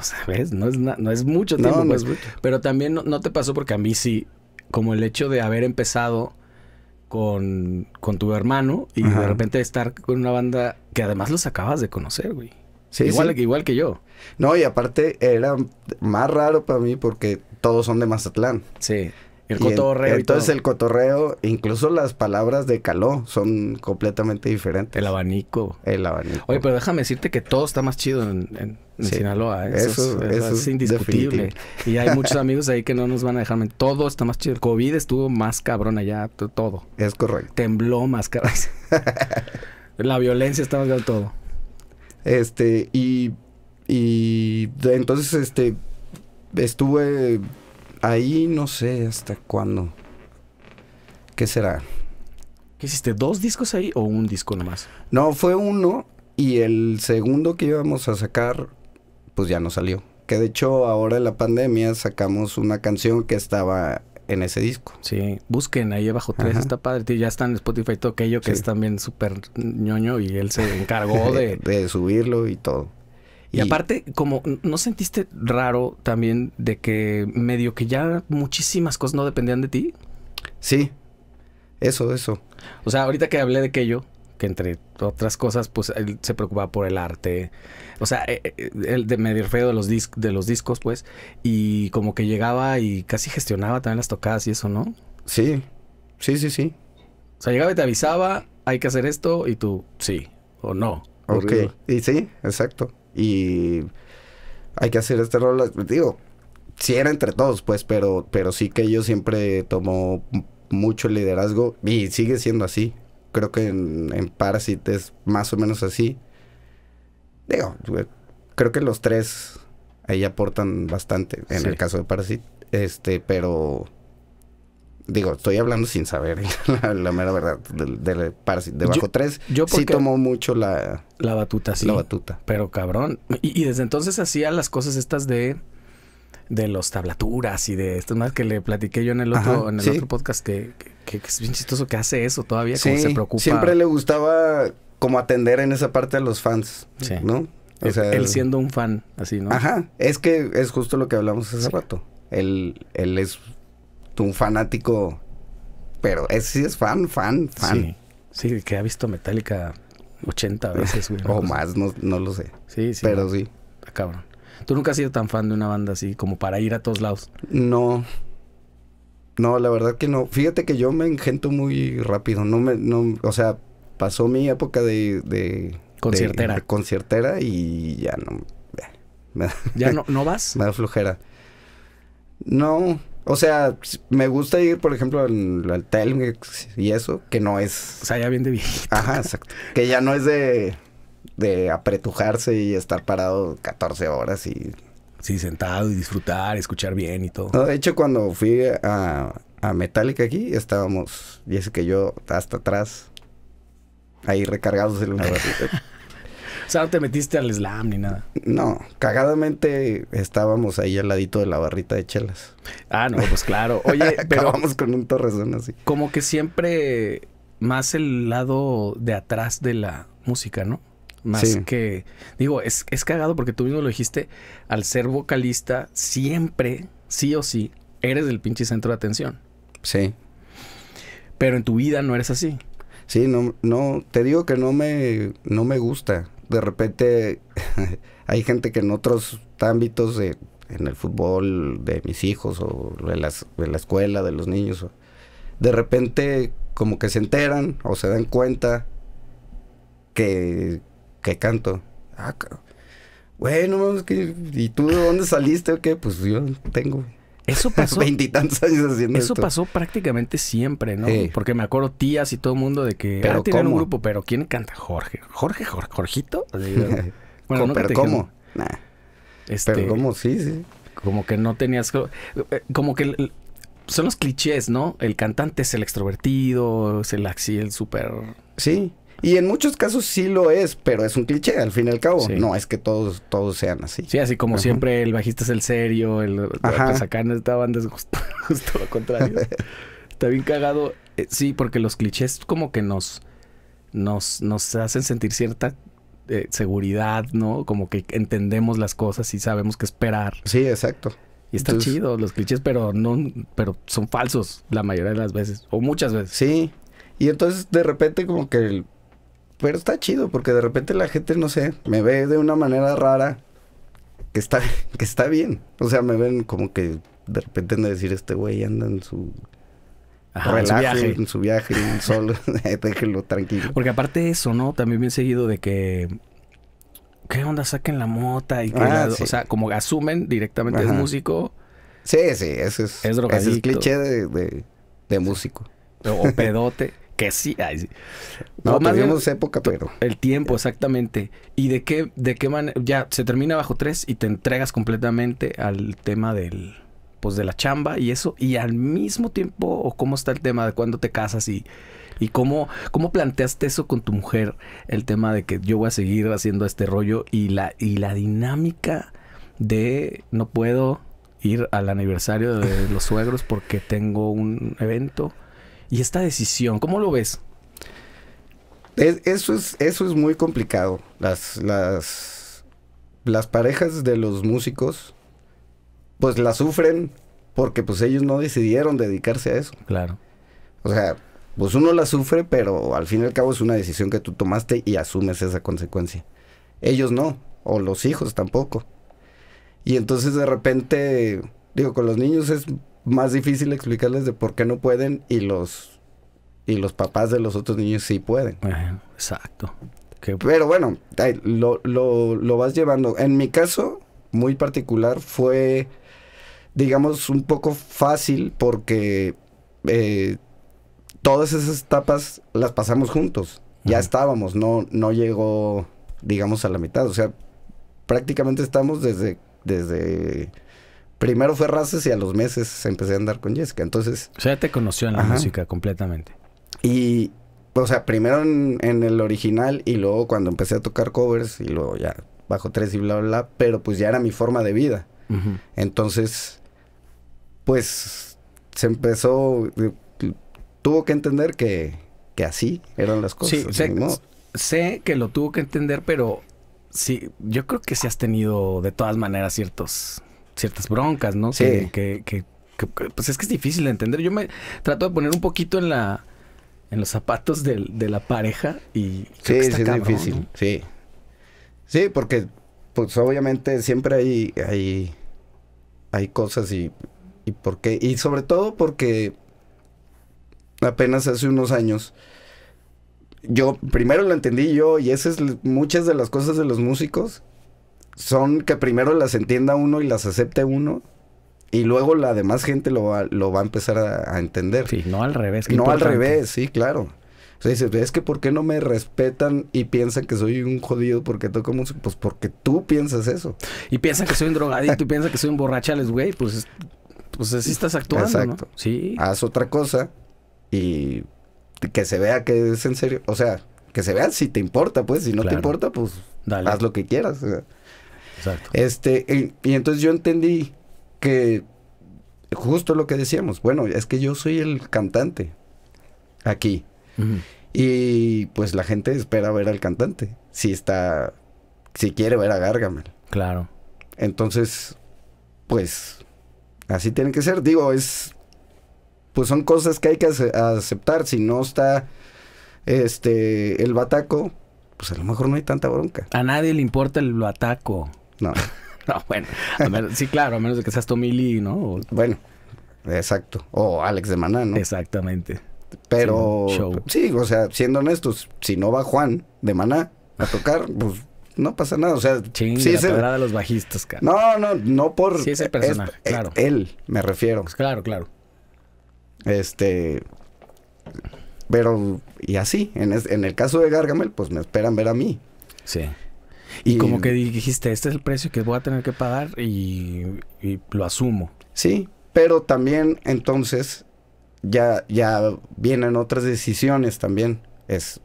sabes O sea, no es, mucho tiempo. Pues. Pero también no, te pasó porque a mí sí, como el hecho de haber empezado con, con tu hermano y de repente estar con una banda que además los acabas de conocer, güey. igual, igual que yo. No, y aparte era más raro para mí porque todos son de Mazatlán. Sí. El cotorreo. entonces el cotorreo, incluso las palabras de caló son completamente diferentes. El abanico. El abanico. Oye, pero déjame decirte que todo está más chido en, Sinaloa. ¿eh? Eso, es, indiscutible. Y hay muchos amigos ahí que no nos van a dejar. Todo está más chido. El COVID estuvo más cabrón allá, todo. Es correcto. Tembló más cabrón. La violencia está más todo. Este, y, y entonces, este, estuve ahí no sé hasta cuándo. ¿Qué será? ¿Qué hiciste? ¿Dos discos ahí o un disco nomás? No, fue uno y el segundo que íbamos a sacar, pues ya no salió. Que de hecho ahora en la pandemia sacamos una canción que estaba en ese disco. Sí, busquen ahí abajo tres, está padre. ya está en Spotify todo aquello que es también súper ñoño y él se encargó de... de subirlo y todo. Y, aparte, como no sentiste raro también de que medio que ya muchísimas cosas no dependían de ti. Sí, eso, eso. O sea, ahorita que hablé de aquello, que entre otras cosas, pues él se preocupaba por el arte. O sea, él eh, eh, de medio feo de los, disc de los discos, pues, y como que llegaba y casi gestionaba también las tocadas y eso, ¿no? Sí, sí, sí, sí. O sea, llegaba y te avisaba, hay que hacer esto, y tú, sí, o no. Ok, y sí, exacto. Y hay que hacer este rol, digo, Si era entre todos, pues, pero, pero sí que ellos siempre tomó mucho liderazgo y sigue siendo así. Creo que en, en es más o menos así. Digo, creo que los tres ahí aportan bastante en el caso de Parasite. Este, pero Digo, estoy hablando sin saber la, mera verdad. del de, bajo yo, tres, sí tomó mucho la... La batuta, sí. La batuta. Pero cabrón. Y, desde entonces hacía las cosas estas de... De los tablaturas y de esto más que le platiqué yo en el otro, en el otro podcast que, que, es bien chistoso que hace eso todavía, como se preocupa. Siempre le gustaba como atender en esa parte a los fans, sí. ¿no? él, siendo un fan, así, ¿no? Ajá, es que es justo lo que hablamos hace rato. Él, él es un fanático, pero ese sí es fan, fan, fan. Sí, que ha visto Metallica 80 veces, o más, no, lo sé. Sí, sí. Pero sí. cabrón. ¿Tú nunca has sido tan fan de una banda así, como para ir a todos lados? No. No, la verdad que no. Fíjate que yo me engento muy rápido. No me, no, o sea, pasó mi época de, de conciertera. De, conciertera y ya no. Eh, ¿Ya no, no vas? Me da flojera. No, o sea, me gusta ir, por ejemplo, al, Telmex y eso, que no es. O sea, ya bien de Ajá, exacto. que ya no es de, apretujarse y estar parado 14 horas y. Sí, sentado y disfrutar, escuchar bien y todo. de hecho, cuando fui a, a Metallica aquí, estábamos, dice que yo hasta atrás, ahí recargados el sea, no te metiste al slam ni nada. No, cagadamente estábamos ahí al ladito de la barrita de chelas. Ah, no, pues claro. Oye, pero. vamos con un torrezón así. Como que siempre más el lado de atrás de la música, ¿no? Más que. Digo, es, cagado porque tú mismo lo dijiste. Al ser vocalista, siempre, sí o sí, eres el pinche centro de atención. Sí. Pero en tu vida no eres así. Sí, no, no, te digo que no me, no me gusta de repente hay gente que en otros ámbitos, en el fútbol de mis hijos o de, de la escuela, de los niños, de repente como que se enteran o se dan cuenta que, que canto. Ah, bueno, ¿y tú de dónde saliste o qué? Pues yo tengo. Eso pasó. Veintitantos años haciendo Eso pasó prácticamente siempre, ¿no? Porque me acuerdo tías y todo el mundo de que. Pero ah, un grupo, pero ¿quién canta? Jorge. ¿Jorge? Jorge ¿Jorgito? bueno, pero ¿cómo? Este, pero ¿cómo? Sí, sí. Como que no tenías. Eh, como que. Son los clichés, ¿no? El cantante es el extrovertido, es el axi, el súper. Sí. Y en muchos casos sí lo es, pero es un cliché al fin y al cabo. No es que todos, todos sean así. Sí, así como siempre el bajista es el serio, el sacan esta banda es justo, lo contrario. Está bien cagado. Eh, sí, porque los clichés como que nos, nos, nos hacen sentir cierta eh, seguridad, ¿no? Como que entendemos las cosas y sabemos qué esperar. Sí, exacto. Y está chido los clichés, pero no, pero son falsos la mayoría de las veces, o muchas veces. Sí, y entonces de repente como que pero está chido porque de repente la gente, no sé, me ve de una manera rara que está, que está bien. O sea, me ven como que de repente de decir, este güey anda en su en su viaje, solo, déjenlo tranquilo. Porque aparte de eso, ¿no? También bien seguido de que ¿qué onda? Saquen la mota y que ah, o sea, como asumen directamente músico. Sí, sí, ese es, es, cliché de músico. O pedote. que sí. No, más época, pero. El tiempo, exactamente. ¿Y de qué, de qué manera? Ya se termina bajo tres y te entregas completamente al tema del. Pues de la chamba y eso. Y al mismo tiempo, o cómo está el tema de cuándo te casas y. ¿Y cómo, cómo planteaste eso con tu mujer? El tema de que yo voy a seguir haciendo este rollo y la, y la dinámica de no puedo ir al aniversario de los suegros porque tengo un evento y esta decisión? ¿Cómo lo ves? eso, es, eso es muy complicado. Las, las, parejas de los músicos, pues la sufren porque pues ellos no decidieron dedicarse a eso. Claro. O sea, pues uno la sufre, pero al fin y al cabo es una decisión que tú tomaste y asumes esa consecuencia. Ellos no, o los hijos tampoco. Y entonces de repente, digo, con los niños es más difícil explicarles de por qué no pueden y los y los papás de los otros niños sí pueden. Eh, exacto. Pero bueno, lo, vas llevando. En mi caso, muy particular, fue, digamos, un poco fácil porque eh, todas esas etapas las pasamos juntos. Ya estábamos, no, no llegó, digamos, a la mitad. O sea, prácticamente estamos desde, desde primero fue Races y a los meses empecé a andar con Jessica. Entonces. O sea, te conoció en la música completamente. Y, o sea, primero en, el original y luego cuando empecé a tocar covers y luego ya bajo tres y bla, bla, bla. Pero pues ya era mi forma de vida. Entonces, pues se empezó. Eh, tuvo que entender que, que así eran las cosas. Sí, sé, sé que lo tuvo que entender, pero sí, yo creo que sí has tenido de todas maneras ciertos ciertas broncas, ¿no? Sí. Que, pues es que es difícil de entender. Yo me trato de poner un poquito en la en los zapatos de, la pareja y sí, es difícil, sí. Sí, porque pues obviamente siempre hay hay hay cosas y y por qué y sobre todo porque apenas hace unos años yo primero lo entendí yo y esas es muchas de las cosas de los músicos son que primero las entienda uno y las acepte uno. Y luego la demás gente lo va, lo va a empezar a, entender. Sí, no al revés. No al revés, sí, claro. O sea, es que ¿por qué no me respetan y piensan que soy un jodido porque toco música? Pues porque tú piensas eso. Y piensan que soy un drogadito y piensan que soy un borrachales, güey. Pues, pues así estás actuando, Sí. Haz otra cosa y que se vea que es en serio. O sea, que se vea si te importa, pues. Si no te importa, pues Dale. haz lo que quieras. Este, y, entonces yo entendí que justo lo que decíamos, bueno, es que yo soy el cantante aquí. Y pues la gente espera ver al cantante, si está, si quiere ver a Gargamel. Claro. Entonces, pues así tiene que ser. Digo, es, pues son cosas que hay que aceptar. Si no está, este, el bataco, pues a lo mejor no hay tanta bronca. A nadie le importa el bataco. No. no, bueno. sí, claro, a menos de que seas Tommy Lee, ¿no? bueno, exacto. O Alex de Maná, ¿no? Exactamente. Pero, sí, o sea, siendo honestos, si no va Juan de Maná a tocar, pues no pasa nada. O sea, sí de los bajistas, cara. No, no, no por. Sí, ese claro. Él, me refiero. Pues claro, claro. Este. Pero, y así, en, en el caso de Gargamel, pues me esperan ver a mí. Sí. Y, como que dijiste, este es el precio que voy a tener que pagar y, lo asumo. Sí, pero también entonces ya, ya vienen otras decisiones también. Es,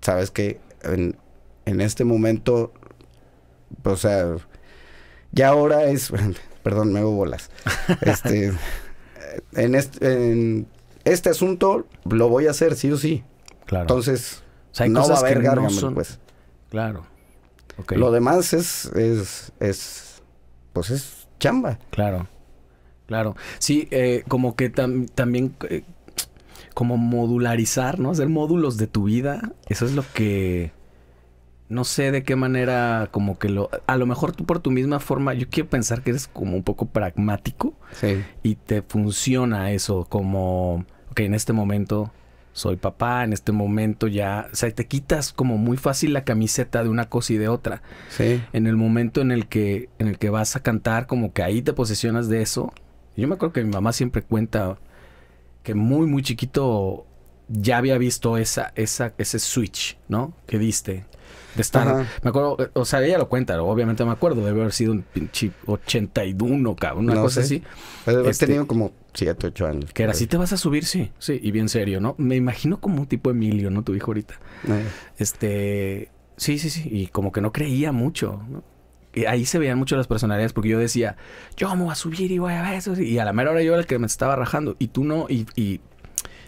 sabes que en, este momento, o sea, ya ahora es, perdón, me hago bolas. Este, en, este, este asunto lo voy a hacer sí o sí. Claro. Entonces, no va a haber pues. Claro. Lo demás es, es, es, pues es chamba. Claro, claro. Sí, eh, como que también, eh, como modularizar, ¿no? Hacer módulos de tu vida, eso es lo que... No sé de qué manera, como que lo. A lo mejor tú por tu misma forma, yo quiero pensar que eres como un poco pragmático. Sí. Y te funciona eso, como. Ok, en este momento soy papá en este momento ya, o sea, te quitas como muy fácil la camiseta de una cosa y de otra. Sí. En el momento en el que en el que vas a cantar como que ahí te posesionas de eso. Yo me acuerdo que mi mamá siempre cuenta que muy muy chiquito ya había visto esa esa ese switch, ¿no? Que diste de estar. Me acuerdo, o sea, ella lo cuenta, obviamente me acuerdo, debe haber sido un pinche 81, cabrón, una cosa así. He este, tenido como 7, 8 años. Que era, si te vas a subir, sí, sí, y bien serio, ¿no? Me imagino como un tipo Emilio, ¿no? Tu hijo ahorita. Eh. Este, sí, sí, sí, y como que no creía mucho, ¿no? Y ahí se veían mucho las personalidades porque yo decía, yo me voy a subir y voy a ver eso. Y a la mera hora yo era el que me estaba rajando y tú no, y, y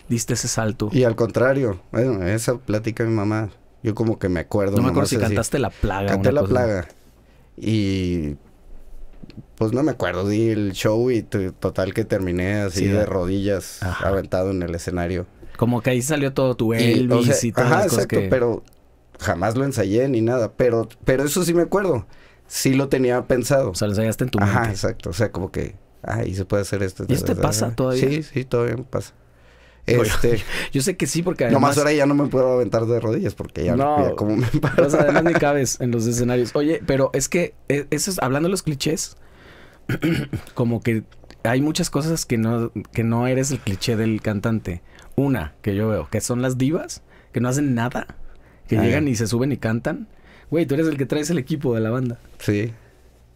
diste ese salto. Y al contrario, bueno, esa plática mi mamá, yo como que me acuerdo. No me acuerdo si cantaste La Plaga. Canté La Plaga. Y pues no me acuerdo, di el show y total que terminé así de rodillas, aventado en el escenario. Como que ahí salió todo tu Elvis y, todo ajá, exacto, pero jamás lo ensayé ni nada, pero, pero eso sí me acuerdo. Sí lo tenía pensado. O sea, lo ensayaste en tu mente. Ajá, exacto. O sea, como que, ahí se puede hacer esto. ¿Y este pasa todavía? Sí, sí, todavía me pasa. Este, yo, sé que sí, porque además. más ahora ya no me puedo aventar de rodillas porque ya, no, como me además ni cabes en los escenarios. Oye, pero es que, e, eso hablando de los clichés, como que hay muchas cosas que no, que no eres el cliché del cantante. Una que yo veo, que son las divas, que no hacen nada, que ah, llegan y se suben y cantan. Güey, tú eres el que traes el equipo de la banda. Sí.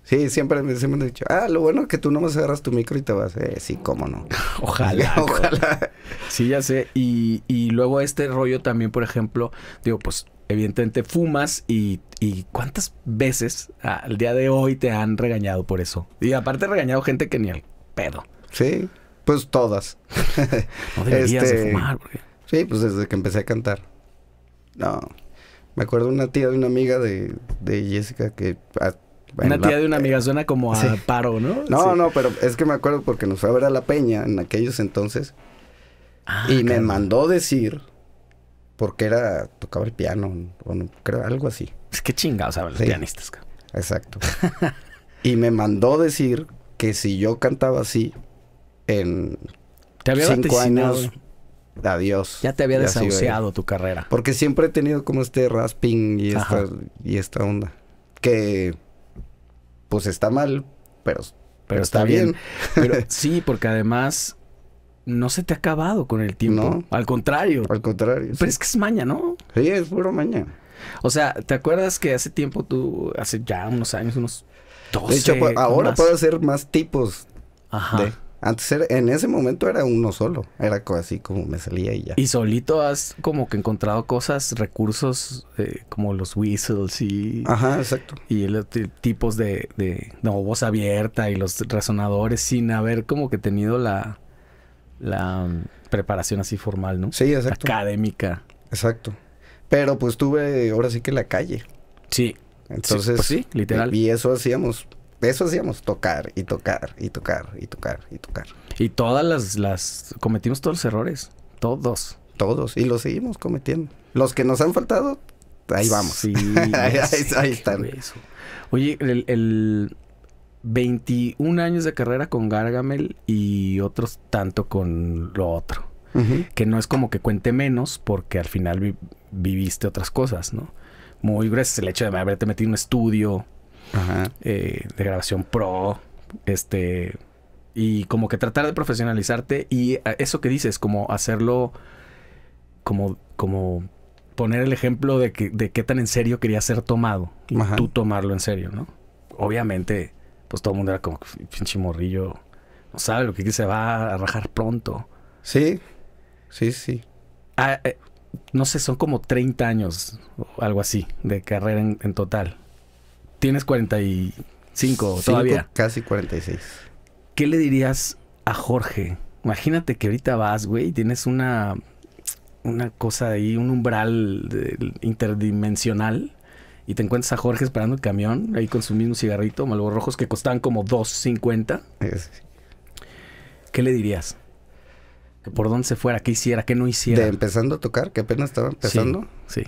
Sí, siempre, siempre me han dicho, ah, lo bueno es que tú no más agarras tu micro y te vas. Eh, sí, cómo no. Ojalá. Ojalá. Sí, ya sé. Y, y luego este rollo también, por ejemplo, digo, pues evidentemente fumas y, ¿cuántas veces al día de hoy te han regañado por eso? Y aparte regañado gente que ni al pedo. Sí, pues todas. no deberías este, fumar. Sí, pues desde que empecé a cantar. No. Me acuerdo una tía de una amiga de, Jessica que una tía de una amiga suena como a paro, ¿no? No, no, pero es que me acuerdo porque nos fue a ver a La Peña en aquellos entonces. Ah, y me mandó decir, porque era, tocaba el piano, o creo, algo así. Es que chingados saben los pianistas. Exacto. y me mandó decir que si yo cantaba así, en te cinco años, adiós. Ya te había desahuciado tu carrera. Porque siempre he tenido como este rasping y, esta, y esta onda. Que pues está mal, pero, pero, está, bien. Pero, sí, porque además no se te ha acabado con el tiempo. No, al contrario. Al contrario. Pero es que es maña, ¿no? Sí, es puro maña. O sea, ¿te acuerdas que hace tiempo tú, hace ya unos años, unos 12? De hecho, ahora puedo hacer más tipos. Ajá. Antes en ese momento era uno solo, era así como me salía y ya. Y solito has como que encontrado cosas, recursos eh, como los whistles y... Ajá, exacto. Y tipos de, no, voz abierta y los razonadores sin haber como que tenido la, la um, preparación así formal, ¿no? Sí, exacto. Académica. Exacto. Pero pues tuve ahora sí que la calle. Sí. Entonces, pues sí, literal. Y eso hacíamos eso hacíamos, tocar y tocar y tocar y tocar y tocar. Y todas las, las, cometimos todos los errores, todos. Todos, y los seguimos cometiendo. Los que nos han faltado, ahí vamos. Sí, ahí, están. Oye, el, 21 años de carrera con Gargamel y otros tanto con lo otro. Que no es como que cuente menos porque al final viviste otras cosas, ¿no? Muy gracias el hecho de haberte metido en un estudio, eh, de grabación pro, este, y como que tratar de profesionalizarte y ah, eso que dices, como hacerlo, como, como poner el ejemplo de, que, de qué tan en serio quería ser tomado y tú tomarlo en serio, ¿no? Obviamente, pues todo el mundo era como, pinche morrillo, no sabe lo que se va a rajar pronto. Sí, sí, sí. Ah, eh, no sé, son como 30 años o algo así de carrera en total. Tienes 45 todavía. Casi 46. ¿Qué le dirías a Jorge? Imagínate que ahorita vas, güey, y tienes una, una cosa ahí, un umbral interdimensional. Y te encuentras a Jorge esperando el camión, ahí con su mismo cigarrito, malvos rojos que costaban como 2.50. ¿Qué le dirías? ¿Que ¿Por dónde se fuera? ¿Qué hiciera? que no hiciera? De empezando a tocar, que apenas estaba empezando. sí.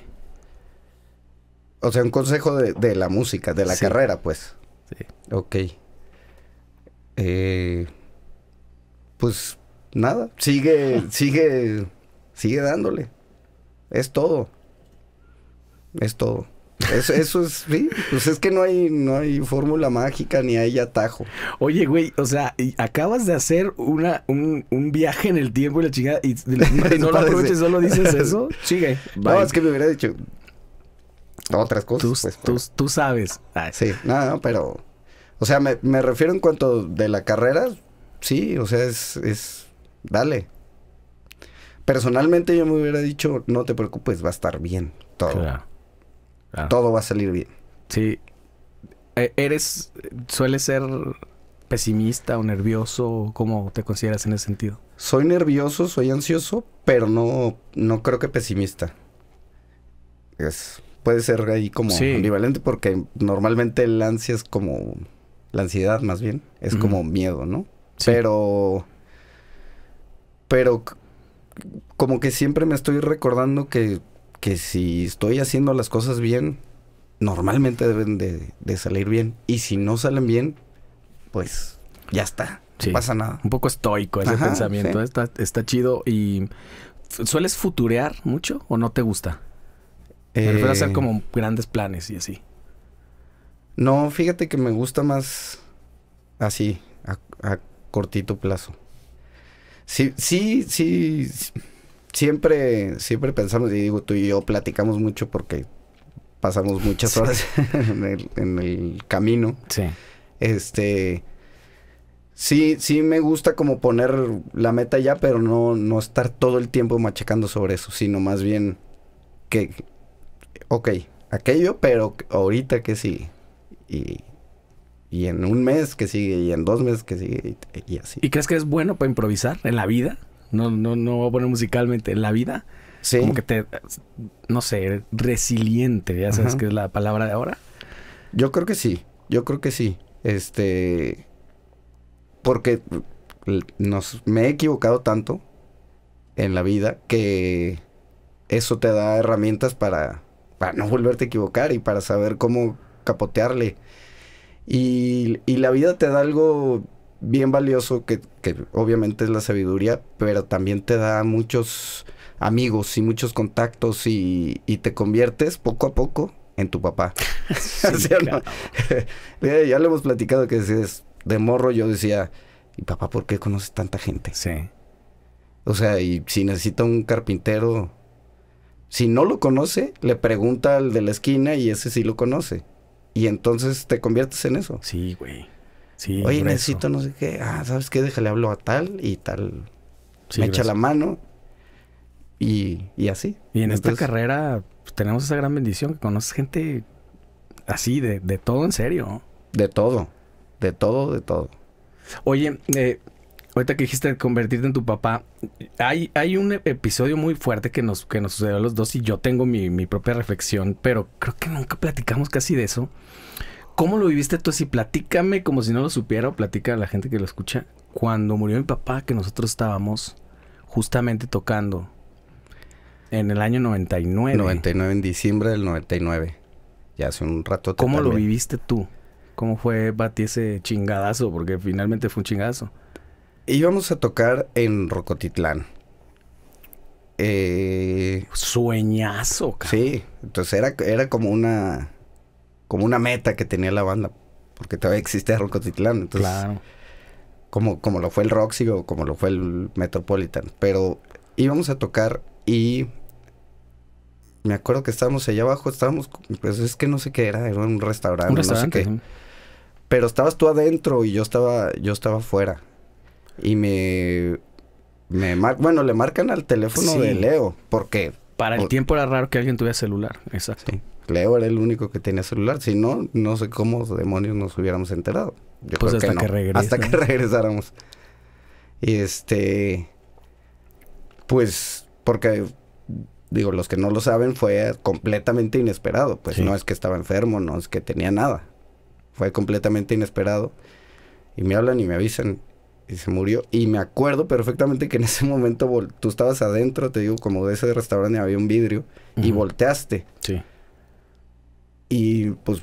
O sea, un consejo de, la música, de la carrera, pues. Sí. Ok. Eh, pues nada, sigue, sigue, sigue dándole. Es todo. Es todo. Eso, es, sí, pues es que no hay, no hay fórmula mágica ni hay atajo. Oye, güey, o sea, acabas de hacer una, un, un viaje en el tiempo y la chingada, y, no, lo aproveches, solo dices eso, sigue. No, es que me hubiera dicho, otras cosas. Tú, pues, sabes. Sí, no, no, pero. O sea, me, refiero en cuanto de la carrera, sí, o sea, es, es. Dale. Personalmente yo me hubiera dicho, no te preocupes, va a estar bien todo. Ah. Todo va a salir bien. Sí. E, ¿Eres. suele ser pesimista o nervioso? ¿Cómo te consideras en ese sentido? Soy nervioso, soy ansioso, pero no, no creo que pesimista. Es puede ser ahí como ambivalente porque normalmente el ansia es como... La ansiedad más bien es como miedo, ¿no? Pero... Pero como que siempre me estoy recordando que, que si estoy haciendo las cosas bien, normalmente deben de, de salir bien. Y si no salen bien, pues ya está. No pasa nada. Un poco estoico ese pensamiento. ¿eh? Está, está chido. ¿Y sueles futurear mucho o no te gusta? Me hacer eh, como grandes planes y así. No, fíjate que me gusta más así, a, cortito plazo. Sí, sí, sí. Siempre, siempre pensamos, y digo, tú y yo platicamos mucho porque pasamos muchas horas en, el, camino. Sí. Este. Sí, sí me gusta como poner la meta ya, pero no, no estar todo el tiempo machacando sobre eso, sino más bien que ok, aquello, pero ahorita que sí. Y, en un mes que sigue, y en dos meses que sigue, y, así. ¿Y crees que es bueno para improvisar en la vida? No, no, no voy a poner musicalmente, en la vida. Sí. Como que te, no sé, resiliente, ya sabes que es la palabra de ahora. Yo creo que sí, yo creo que sí. Este, porque nos, me he equivocado tanto en la vida que eso te da herramientas para para no volverte a equivocar y para saber cómo capotearle. Y, y la vida te da algo bien valioso que, obviamente es la sabiduría, pero también te da muchos amigos y muchos contactos y, te conviertes poco a poco en tu papá. ya lo hemos platicado que decías, de morro yo decía, ¿y papá por qué conoces tanta gente? Sí. O sea, y si necesito un carpintero, si no lo conoce, le pregunta al de la esquina y ese sí lo conoce. Y entonces te conviertes en eso. Sí, güey. Oye, necesito no sé qué. Ah, ¿sabes qué? Déjale hablo a tal y tal. me echa la mano y, y así. Y en esta carrera pues, tenemos esa gran bendición que conoces gente así, de, de todo en serio. De todo. De todo, de todo. Oye, eh, ahorita que dijiste convertirte en tu papá, hay, hay un episodio muy fuerte que nos, que nos sucedió a los dos y yo tengo mi, propia reflexión, pero creo que nunca platicamos casi de eso. ¿Cómo lo viviste tú Si Platícame como si no lo supiera o platica a la gente que lo escucha. Cuando murió mi papá, que nosotros estábamos justamente tocando en el año 99. 99, en diciembre del 99. Ya hace un rato. ¿Cómo lo viviste tú? ¿Cómo fue, Bati, ese chingadazo? Porque finalmente fue un chingadazo íbamos a tocar en Rocotitlán. Eh, Sueñazo, Sí, entonces era, era como una como una meta que tenía la banda, porque todavía existía Rocotitlán, entonces claro. como, como lo fue el Roxy o como lo fue el Metropolitan, pero íbamos a tocar y me acuerdo que estábamos allá abajo, estábamos, pues es que no sé qué era, era un restaurante, Pero estabas tú adentro y yo estaba, yo estaba afuera. Y me, me bueno, le marcan al teléfono de Leo, porque... Para el tiempo era raro que alguien tuviera celular, exacto. Leo era el único que tenía celular, si no, no sé cómo demonios nos hubiéramos enterado. pues hasta que, regresáramos. Y este, pues, porque digo, los que no lo saben, fue completamente inesperado. Pues no es que estaba enfermo, no es que tenía nada. Fue completamente inesperado. Y me hablan y me avisan, y se murió. Y me acuerdo perfectamente que en ese momento tú estabas adentro, te digo, como de ese restaurante había un vidrio y volteaste. Sí. Y pues,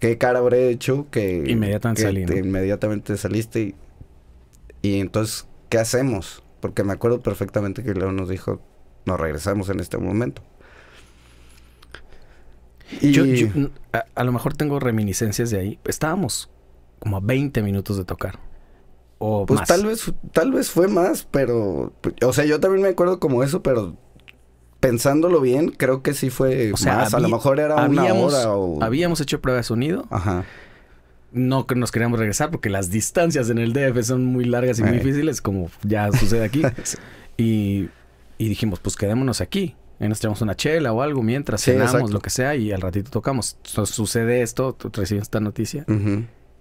¿qué cara habré hecho? Que inmediatamente inmediatamente saliste y, y, entonces, ¿qué hacemos? Porque me acuerdo perfectamente que Leo nos dijo, nos regresamos en este momento. Y yo, a lo mejor tengo reminiscencias de ahí. Estábamos como a 20 minutos de tocar pues tal vez tal vez fue más, pero o sea, yo también me acuerdo como eso, pero pensándolo bien, creo que sí fue más, a lo mejor era una hora o... habíamos hecho prueba de sonido. Ajá. No nos queríamos regresar porque las distancias en el DF son muy largas y muy eh. difíciles, como ya sucede aquí. y, dijimos, pues quedémonos aquí. Y nos echamos una chela o algo mientras cenamos, lo que sea, y al ratito tocamos. sucede esto, tú esta noticia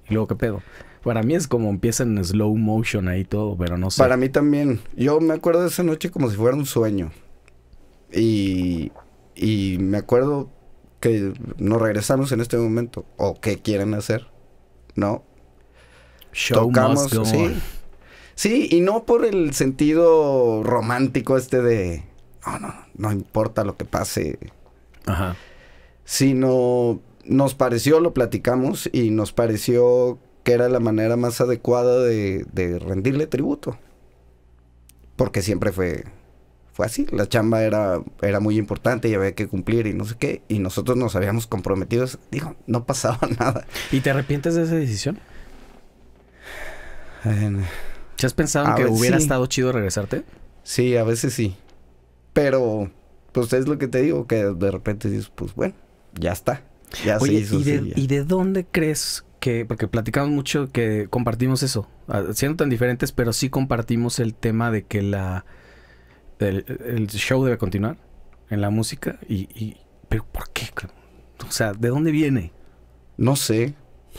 luego, ¿qué pedo? Para mí es como empieza en slow motion ahí todo, pero no sé. Para mí también. Yo me acuerdo de esa noche como si fuera un sueño. Y, y me acuerdo que nos regresamos en este momento. ¿O qué quieren hacer? ¿No? Tocamos, sí. Sí, y no por el sentido romántico este de... No, no, no importa lo que pase. Ajá. Sino nos pareció, lo platicamos y nos pareció que era la manera más adecuada de, rendirle tributo. Porque siempre fue, fue así. La chamba era, era muy importante y había que cumplir y no sé qué. Y nosotros nos habíamos comprometido. Digo, no pasaba nada. ¿Y te arrepientes de esa decisión? ¿Ya has pensado en que hubiera estado chido regresarte? Sí, a veces sí. Pero, pues es lo que te digo, que de repente dices, pues bueno, ya está. Oye, ¿y, de, dónde crees que, porque platicamos mucho que compartimos eso, ah, siendo tan diferentes, pero sí compartimos el tema de que la el, show debe continuar en la música y, pero ¿por qué? O sea, ¿de dónde viene? No sé,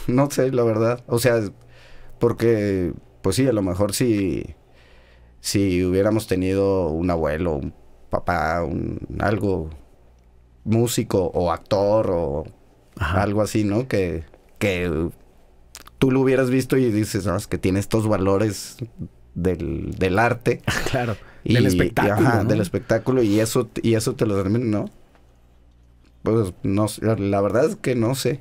no sé la verdad. O sea, porque pues sí, a lo mejor si si hubiéramos tenido un abuelo, un papá, un algo músico o actor o algo así, ¿no? Que, tú lo hubieras visto y dices, no, ah, que tiene estos valores del, arte. claro. Y, del espectáculo. Y, del espectáculo y eso, y eso te lo termina, ¿no? Pues no, la verdad es que no sé.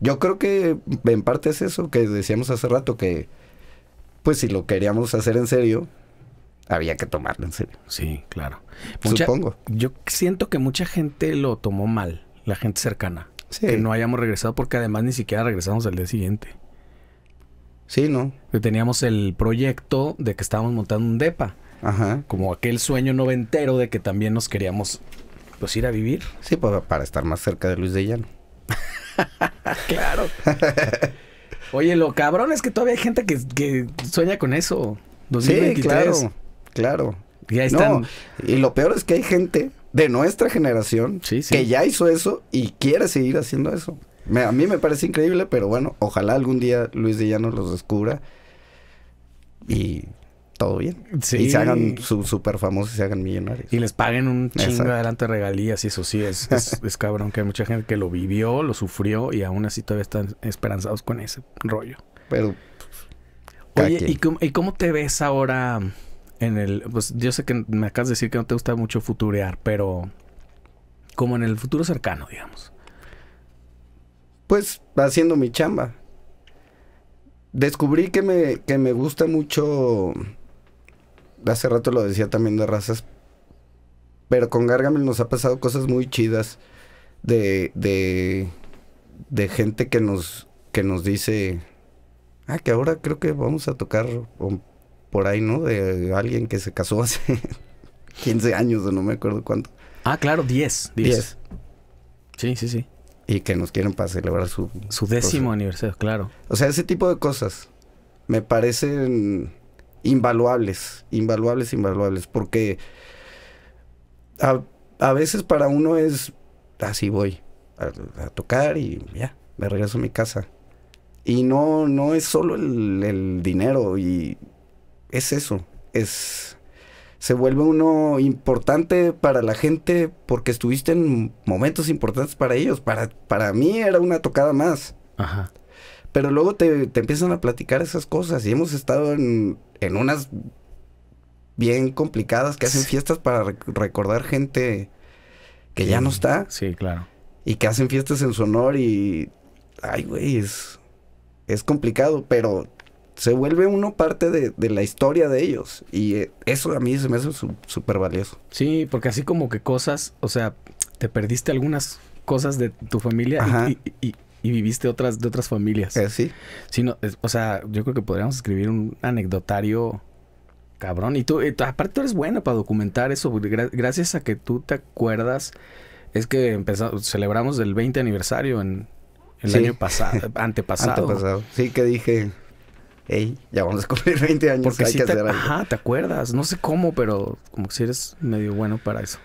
Yo creo que en parte es eso que decíamos hace rato, que pues si lo queríamos hacer en serio, había que tomarlo en serio. Sí, claro. Supongo. Yo siento que mucha gente lo tomó mal, la gente cercana que no hayamos regresado, porque además ni siquiera regresamos al día siguiente. Sí, ¿no? Que teníamos el proyecto de que estábamos montando un DEPA. Ajá. Como aquel sueño noventero de que también nos queríamos pues, ir a vivir. Sí, para, para estar más cerca de Luis de Llano. claro. Oye, lo cabrón es que todavía hay gente que, sueña con eso. Sí, claro. Claro. Y ahí están. y lo peor es que hay gente de nuestra generación que ya hizo eso y quiere seguir haciendo eso. a mí me parece increíble, pero bueno, ojalá algún día Luis de Llano los descubra y todo bien. Y se hagan súper famosos y se hagan millonarios. Y les paguen un chingo adelante regalías y eso sí, es, es, es, cabrón que hay mucha gente que lo vivió, lo sufrió y aún así todavía están esperanzados con ese rollo. Pero... Pues, Oye, ¿y cómo te ves ahora? en el, pues yo sé que me acabas de decir que no te gusta mucho futurear, pero como en el futuro cercano, digamos. Pues haciendo mi chamba. Descubrí que me, me gusta mucho, hace rato lo decía también de razas, pero con Gargamel nos ha pasado cosas muy chidas de, de, gente que nos, que nos dice, ah, que ahora creo que vamos a tocar por ahí, ¿no? De alguien que se casó hace 15 años o no me acuerdo cuánto. Ah, claro, 10. 10. Sí, sí, sí. Y que nos quieren para celebrar su... Su décimo aniversario, claro. O sea, ese tipo de cosas me parecen invaluables, invaluables, invaluables, porque a, veces para uno es, así voy a, tocar y ya, me regreso a mi casa. Y no, no es solo el dinero y es eso, es se vuelve uno importante para la gente porque estuviste en momentos importantes para ellos. Para, para mí era una tocada más. Ajá. Pero luego te, empiezan a platicar esas cosas y hemos estado en, en unas bien complicadas que hacen fiestas para recordar gente que ya no está. Sí, claro. Y que hacen fiestas en su honor y... Ay, güey, es, es complicado, pero se vuelve uno parte de, la historia de ellos. Y eh, eso a mí se me hace súper valioso. Sí, porque así como que cosas, o sea, te perdiste algunas cosas de tu familia y, y, viviste otras de otras familias. Eh, sí. o sea, yo creo que podríamos escribir un anecdotario cabrón. Y tú, eh, aparte tú eres buena para documentar eso. gracias a que tú te acuerdas, es que empezamos, celebramos el 20 aniversario en... El año pasado, antepasado. Antepasado. Sí, que dije, Ey, ya vamos a cumplir 20 años. Porque hay que algo. Ajá, te acuerdas. No sé cómo, pero como que si eres medio bueno para eso.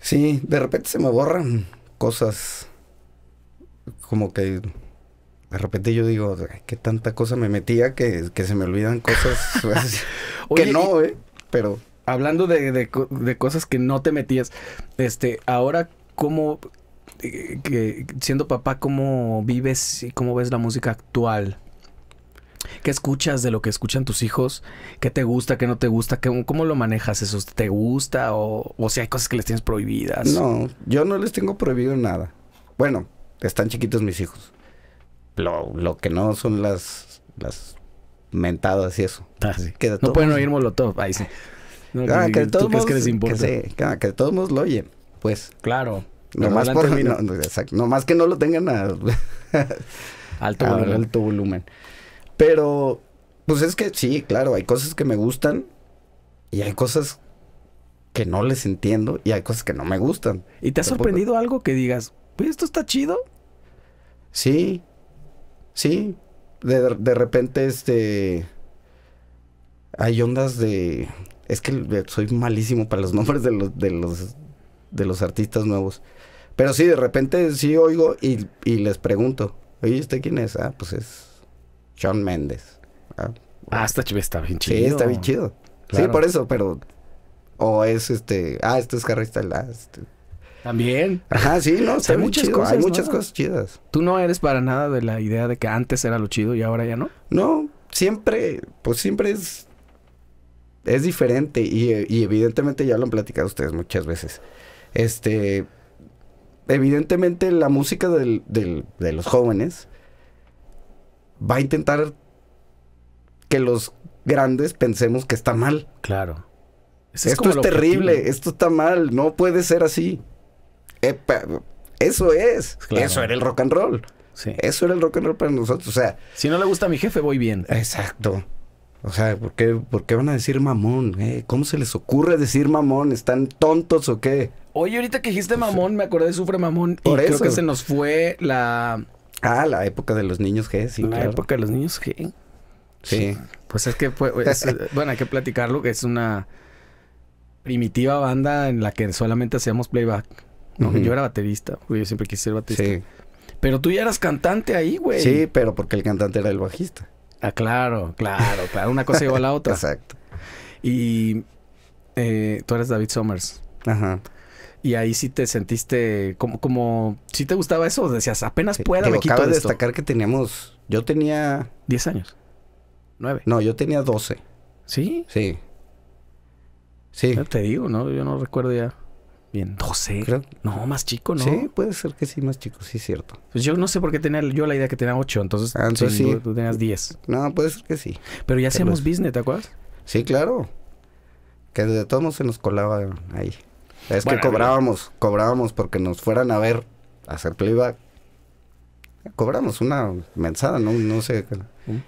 Sí, de repente se me borran cosas. Como que de repente yo digo, qué tanta cosa me metía que, se me olvidan cosas que no, ¿eh? Pero. Hablando de, cosas que no te metías, este, ahora, ¿cómo, eh, que, siendo papá, cómo vives y cómo ves la música actual? ¿Qué escuchas de lo que escuchan tus hijos? ¿Qué te gusta, qué no te gusta? ¿Cómo lo manejas eso? ¿Te gusta o, si hay cosas que les tienes prohibidas? No, yo no les tengo prohibido nada. Bueno, están chiquitos mis hijos. Lo, que no son las, las mentadas y eso. Ah, no pueden oír molotov, ahí sí. Ah, que, todos les importa? Ah, que, todos lo oyen, pues. Claro. Nomás, no, no, que no lo tengan a, alto volumen. Pero, pues es que sí, claro, hay cosas que me gustan y hay cosas que no les entiendo y hay cosas que no me gustan. ¿Y te ha sorprendido algo que digas, pues esto está chido? Sí, sí. De, repente, este. Hay ondas de. Es que soy malísimo para los nombres de los, de los, de los artistas nuevos. Pero sí, de repente sí oigo y, y les pregunto, oye, ¿este quién es? Ah, pues es sean Méndez. ¿ah? ah, está, está, bien chido. Sí, está bien chido. Sí, por eso, pero. O es este. Ah, esto es Carrista. También. Ajá, sí, no, hay muchas cosas. Hay muchas chidas. Tú no eres para nada de la idea de que antes era lo chido y ahora ya no. No, siempre, pues siempre es. Es diferente y, evidentemente ya lo han platicado ustedes muchas veces. Este. Evidentemente la música del, de los jóvenes va a intentar que los grandes pensemos que está mal. Claro. esto es, terrible, esto está mal, no puede ser así. Eh, eso es, eso era el rock and roll. Eso era el rock and roll para nosotros, o sea... Si no le gusta a mi jefe, voy bien. Exacto. O sea, ¿por qué, van a decir mamón? Eh? ¿Cómo se les ocurre decir mamón? ¿Están tontos o qué? Oye, ahorita que dijiste mamón, me acordé de Sufre Mamón. y eso. creo que se nos fue la Ah, la época de los niños G, sí. La época de los niños G. Sí. Pues es que, fue, pues, bueno, hay que platicarlo, que es una primitiva banda en la que solamente hacíamos playback. Yo era baterista, güey, yo siempre quise ser baterista. Sí. Pero tú ya eras cantante ahí, güey. Sí, pero porque el cantante era el bajista. Ah, claro, claro, claro. Una cosa llevó a la otra. Exacto. Y eh, tú eres David Summers. Ajá y ahí sí te sentiste como, como si te gustaba eso, decías, apenas pueda, me de destacar que teníamos, yo tenía... 10 años. 9. No, yo tenía 12. ¿Sí? Sí. Sí. no te digo, ¿no? Yo no recuerdo ya. Bien, 12. No, más chico, ¿no? Sí, puede ser que sí, más chico, sí, es cierto. Pues yo no sé por qué tenía yo la idea que tenía 8, entonces, ah, entonces tú, tenías 10. No, puede ser que sí. Pero ya hacíamos business, ¿te acuerdas? Sí, claro. Que de todos se nos colaba ahí. Es que cobrábamos, cobrábamos porque nos fueran a ver a hacer playback. Cobramos una mensada, no, no sé.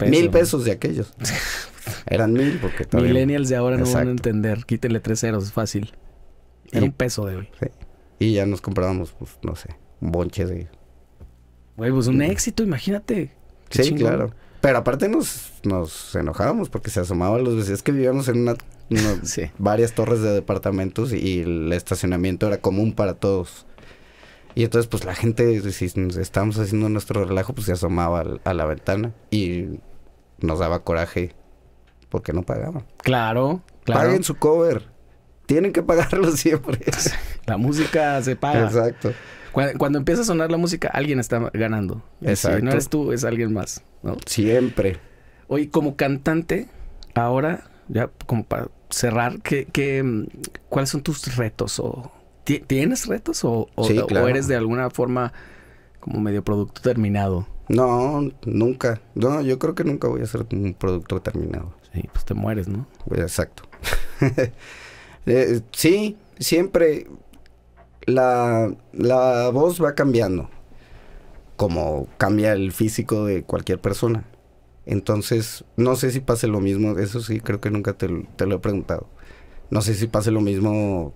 mil pesos de aquellos. Eran mil porque todavía... Millennials de ahora no van a entender. Quítenle tres ceros, fácil. Era un peso de hoy. Y ya nos comprábamos, pues, no sé, un bonche de... Güey, pues un éxito, imagínate. sí, claro. Pero aparte nos, nos enojábamos porque se asomaban los vecinos. Es que vivíamos en una, varias torres de departamentos y el estacionamiento era común para todos. Y entonces, pues la gente, si estábamos haciendo nuestro relajo, pues se asomaba a la ventana y nos daba coraje porque no pagaban. Claro, claro. Paguen su cover. Tienen que pagarlo siempre. La música se paga. Exacto. Cuando, empieza a sonar la música, alguien está ganando. Exacto. Si no eres tú, es alguien más. ¿no? Siempre. Oye, como cantante, ahora, ya como para cerrar, cuáles son tus retos? O, ¿Tienes retos o, eres de alguna forma como medio producto terminado? No, nunca. No, yo creo que nunca voy a ser un producto terminado. Sí, pues te mueres, ¿no? Exacto. Eh, sí, siempre la, voz va cambiando, como cambia el físico de cualquier persona. Entonces, no sé si pase lo mismo, eso sí, creo que nunca te, te, lo he preguntado. No sé si pase lo mismo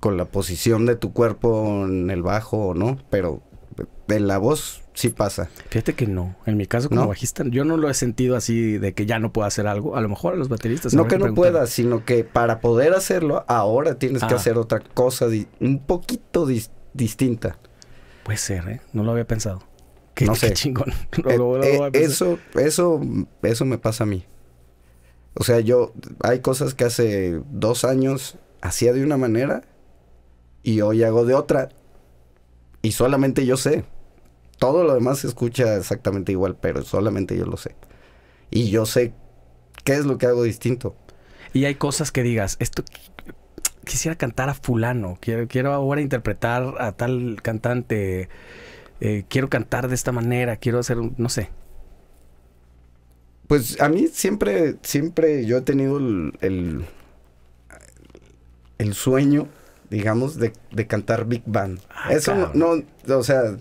con la posición de tu cuerpo en el bajo o no, pero de la voz sí pasa. Fíjate que no. En mi caso, como bajista, yo no lo he sentido así de que ya no puedo hacer algo. A lo mejor a los bateristas. No que no puedas, sino que para poder hacerlo, ahora tienes que ah. hacer otra cosa un poquito distinta. Puede ser, ¿eh? No lo había pensado. Qué, no sé. chingón. Eh, eh, eso, eso, eso me pasa a mí. O sea, yo, hay cosas que hace dos años hacía de una manera y hoy hago de otra. Y solamente yo sé todo lo demás se escucha exactamente igual, pero solamente yo lo sé. Y yo sé qué es lo que hago distinto. Y hay cosas que digas, esto quisiera cantar a fulano, quiero, quiero ahora interpretar a tal cantante, eh, quiero cantar de esta manera, quiero hacer, un... no sé. Pues a mí siempre, siempre yo he tenido el, el, sueño, digamos, de, cantar Big Band. Ah, Eso no, o sea,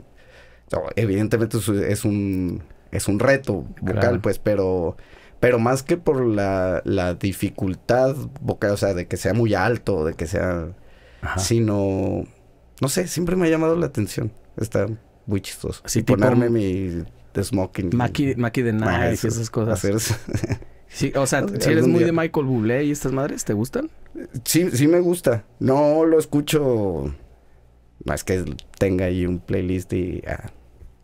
evidentemente es un, es un reto vocal, pues, pero, pero más que por la, dificultad vocal, o sea, de que sea muy alto, de que sea, sino, no sé, siempre me ha llamado la atención. Está muy chistoso. ponerme mi smoking. de y esas cosas. o sea, si eres muy de Michael Bublé y estas madres, ¿te gustan? Sí, sí me gusta. No lo escucho. Más que tenga ahí un playlist y ah,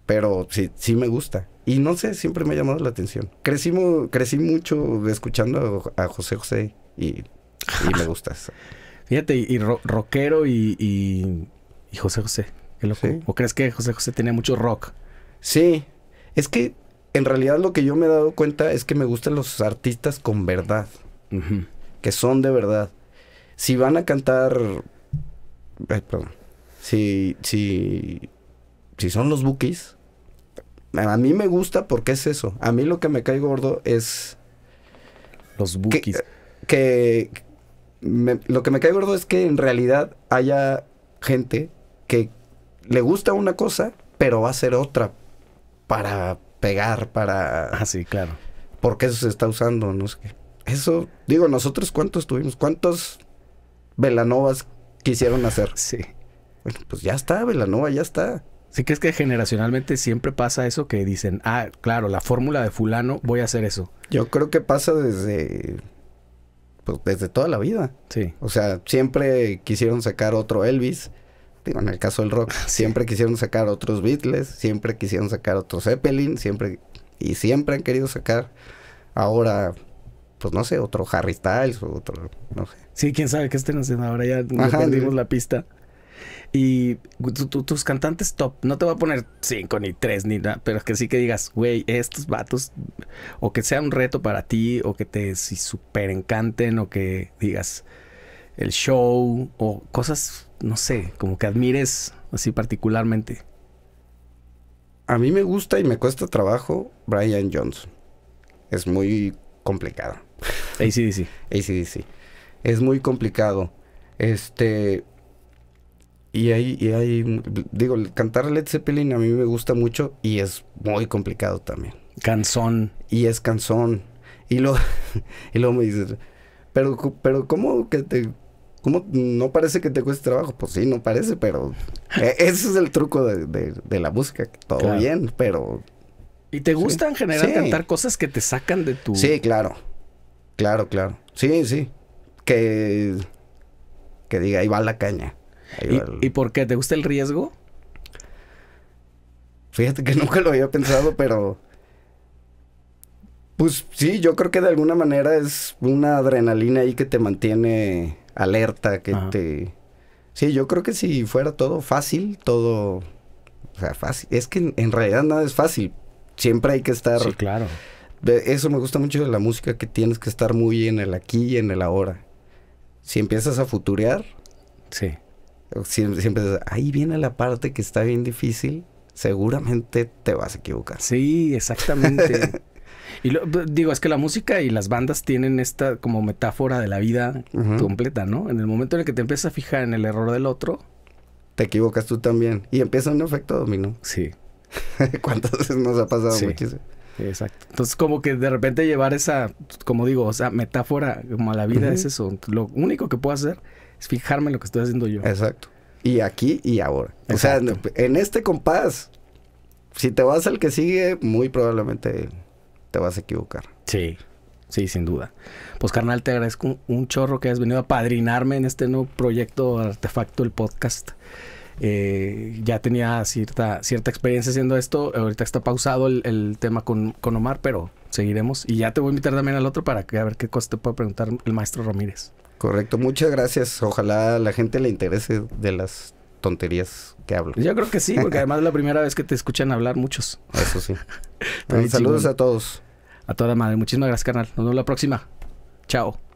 pero sí, sí me gusta. Y no sé, siempre me ha llamado la atención. Crecimos, crecí mucho escuchando a José José y, me gusta Fíjate, y, rockero y, y, José José. Qué loco. ¿O crees que José José tenía mucho rock? Sí, es que en realidad lo que yo me he dado cuenta es que me gustan los artistas con verdad, que son de verdad. Si van a cantar. Ay, perdón. Si, si, si son los bookies a mí me gusta porque es eso. A mí lo que me cae gordo es. Los bookies. Que. me, lo que me cae gordo es que en realidad haya gente que le gusta una cosa, pero va a hacer otra para pegar, para. Ah, sí, claro. Porque eso se está usando, no sé Eso, digo, nosotros cuántos tuvimos, cuántos Velanovas quisieron hacer. Sí. Bueno, pues ya está, Velanova, ya está. ¿Sí es que generacionalmente siempre pasa eso que dicen, ah, claro, la fórmula de fulano, voy a hacer eso? Yo creo que pasa desde pues desde toda la vida. Sí. O sea, siempre quisieron sacar otro Elvis, digo, en el caso del rock, siempre quisieron sacar otros Beatles, siempre quisieron sacar otro Zeppelin, siempre y siempre han querido sacar ahora pues no sé, otro Harry Styles o otro, no sé. Sí, quién sabe qué estén haciendo ahora, ya perdimos la pista. Y tus cantantes top, no te voy a poner cinco ni tres ni nada, pero que sí que digas, güey, estos vatos, o que sea un reto para ti, o que te si super encanten, o que digas el show, o cosas, no sé, como que admires así particularmente. A mí me gusta y me cuesta trabajo Brian Johnson. Es muy complicado. ACDC. ACDC. Es muy complicado. Este, y ahí, y ahí, digo, cantar Led Zeppelin a mí me gusta mucho y es muy complicado también. Canzón. Y es canzón. Y, lo, y luego me dices, pero, pero ¿cómo que te... ¿Cómo no parece que te cueste trabajo? Pues sí, no parece, pero e-, ese es el truco de, de, la música. Todo bien, pero... ¿Y te gusta en general cantar cosas que te sacan de tu... Sí, claro. Claro, claro. Sí, sí. Que... Que diga, ahí va la caña. ¿Y, por qué? ¿Te gusta el riesgo? Fíjate que nunca lo había pensado, pero... Pues sí, yo creo que de alguna manera es una adrenalina ahí que te mantiene alerta, que te... Sí, yo creo que si fuera todo fácil, todo... O sea, fácil. Es que en, realidad nada es fácil. Siempre hay que estar... Sí, claro. Eso me gusta mucho de la música, que tienes que estar muy en el aquí y en el ahora. Si empiezas a futurear... Sí siempre, ahí viene la parte que está bien difícil, seguramente te vas a equivocar. Sí, exactamente. y digo, es que la música y las bandas tienen esta como metáfora de la vida completa, ¿no? En el momento en el que te empiezas a fijar en el error del otro, te equivocas tú también y empieza un efecto dominó. Sí. ¿Cuántas veces nos ha pasado Exacto. Entonces, como que de repente llevar esa, como digo, o sea, metáfora como a la vida es eso. Lo único que puedo hacer es fijarme lo que estoy haciendo yo. Exacto. Y aquí y ahora. O sea, en este compás, si te vas al que sigue, muy probablemente te vas a equivocar. Sí, sí, sin duda. Pues carnal, te agradezco un chorro que has venido a padrinarme en este nuevo proyecto Artefacto, el podcast. Eh, ya tenía cierta, cierta experiencia haciendo esto. Ahorita está pausado el, tema con, con, Omar, pero seguiremos. Y ya te voy a invitar también al otro para que a ver qué cosa te puede preguntar el maestro Ramírez. Correcto, muchas gracias. Ojalá la gente le interese de las tonterías que hablo. Yo creo que sí, porque además es la primera vez que te escuchan hablar muchos. Eso sí. saludos a todos. A toda madre. Muchísimas gracias, canal. Nos vemos la próxima. Chao.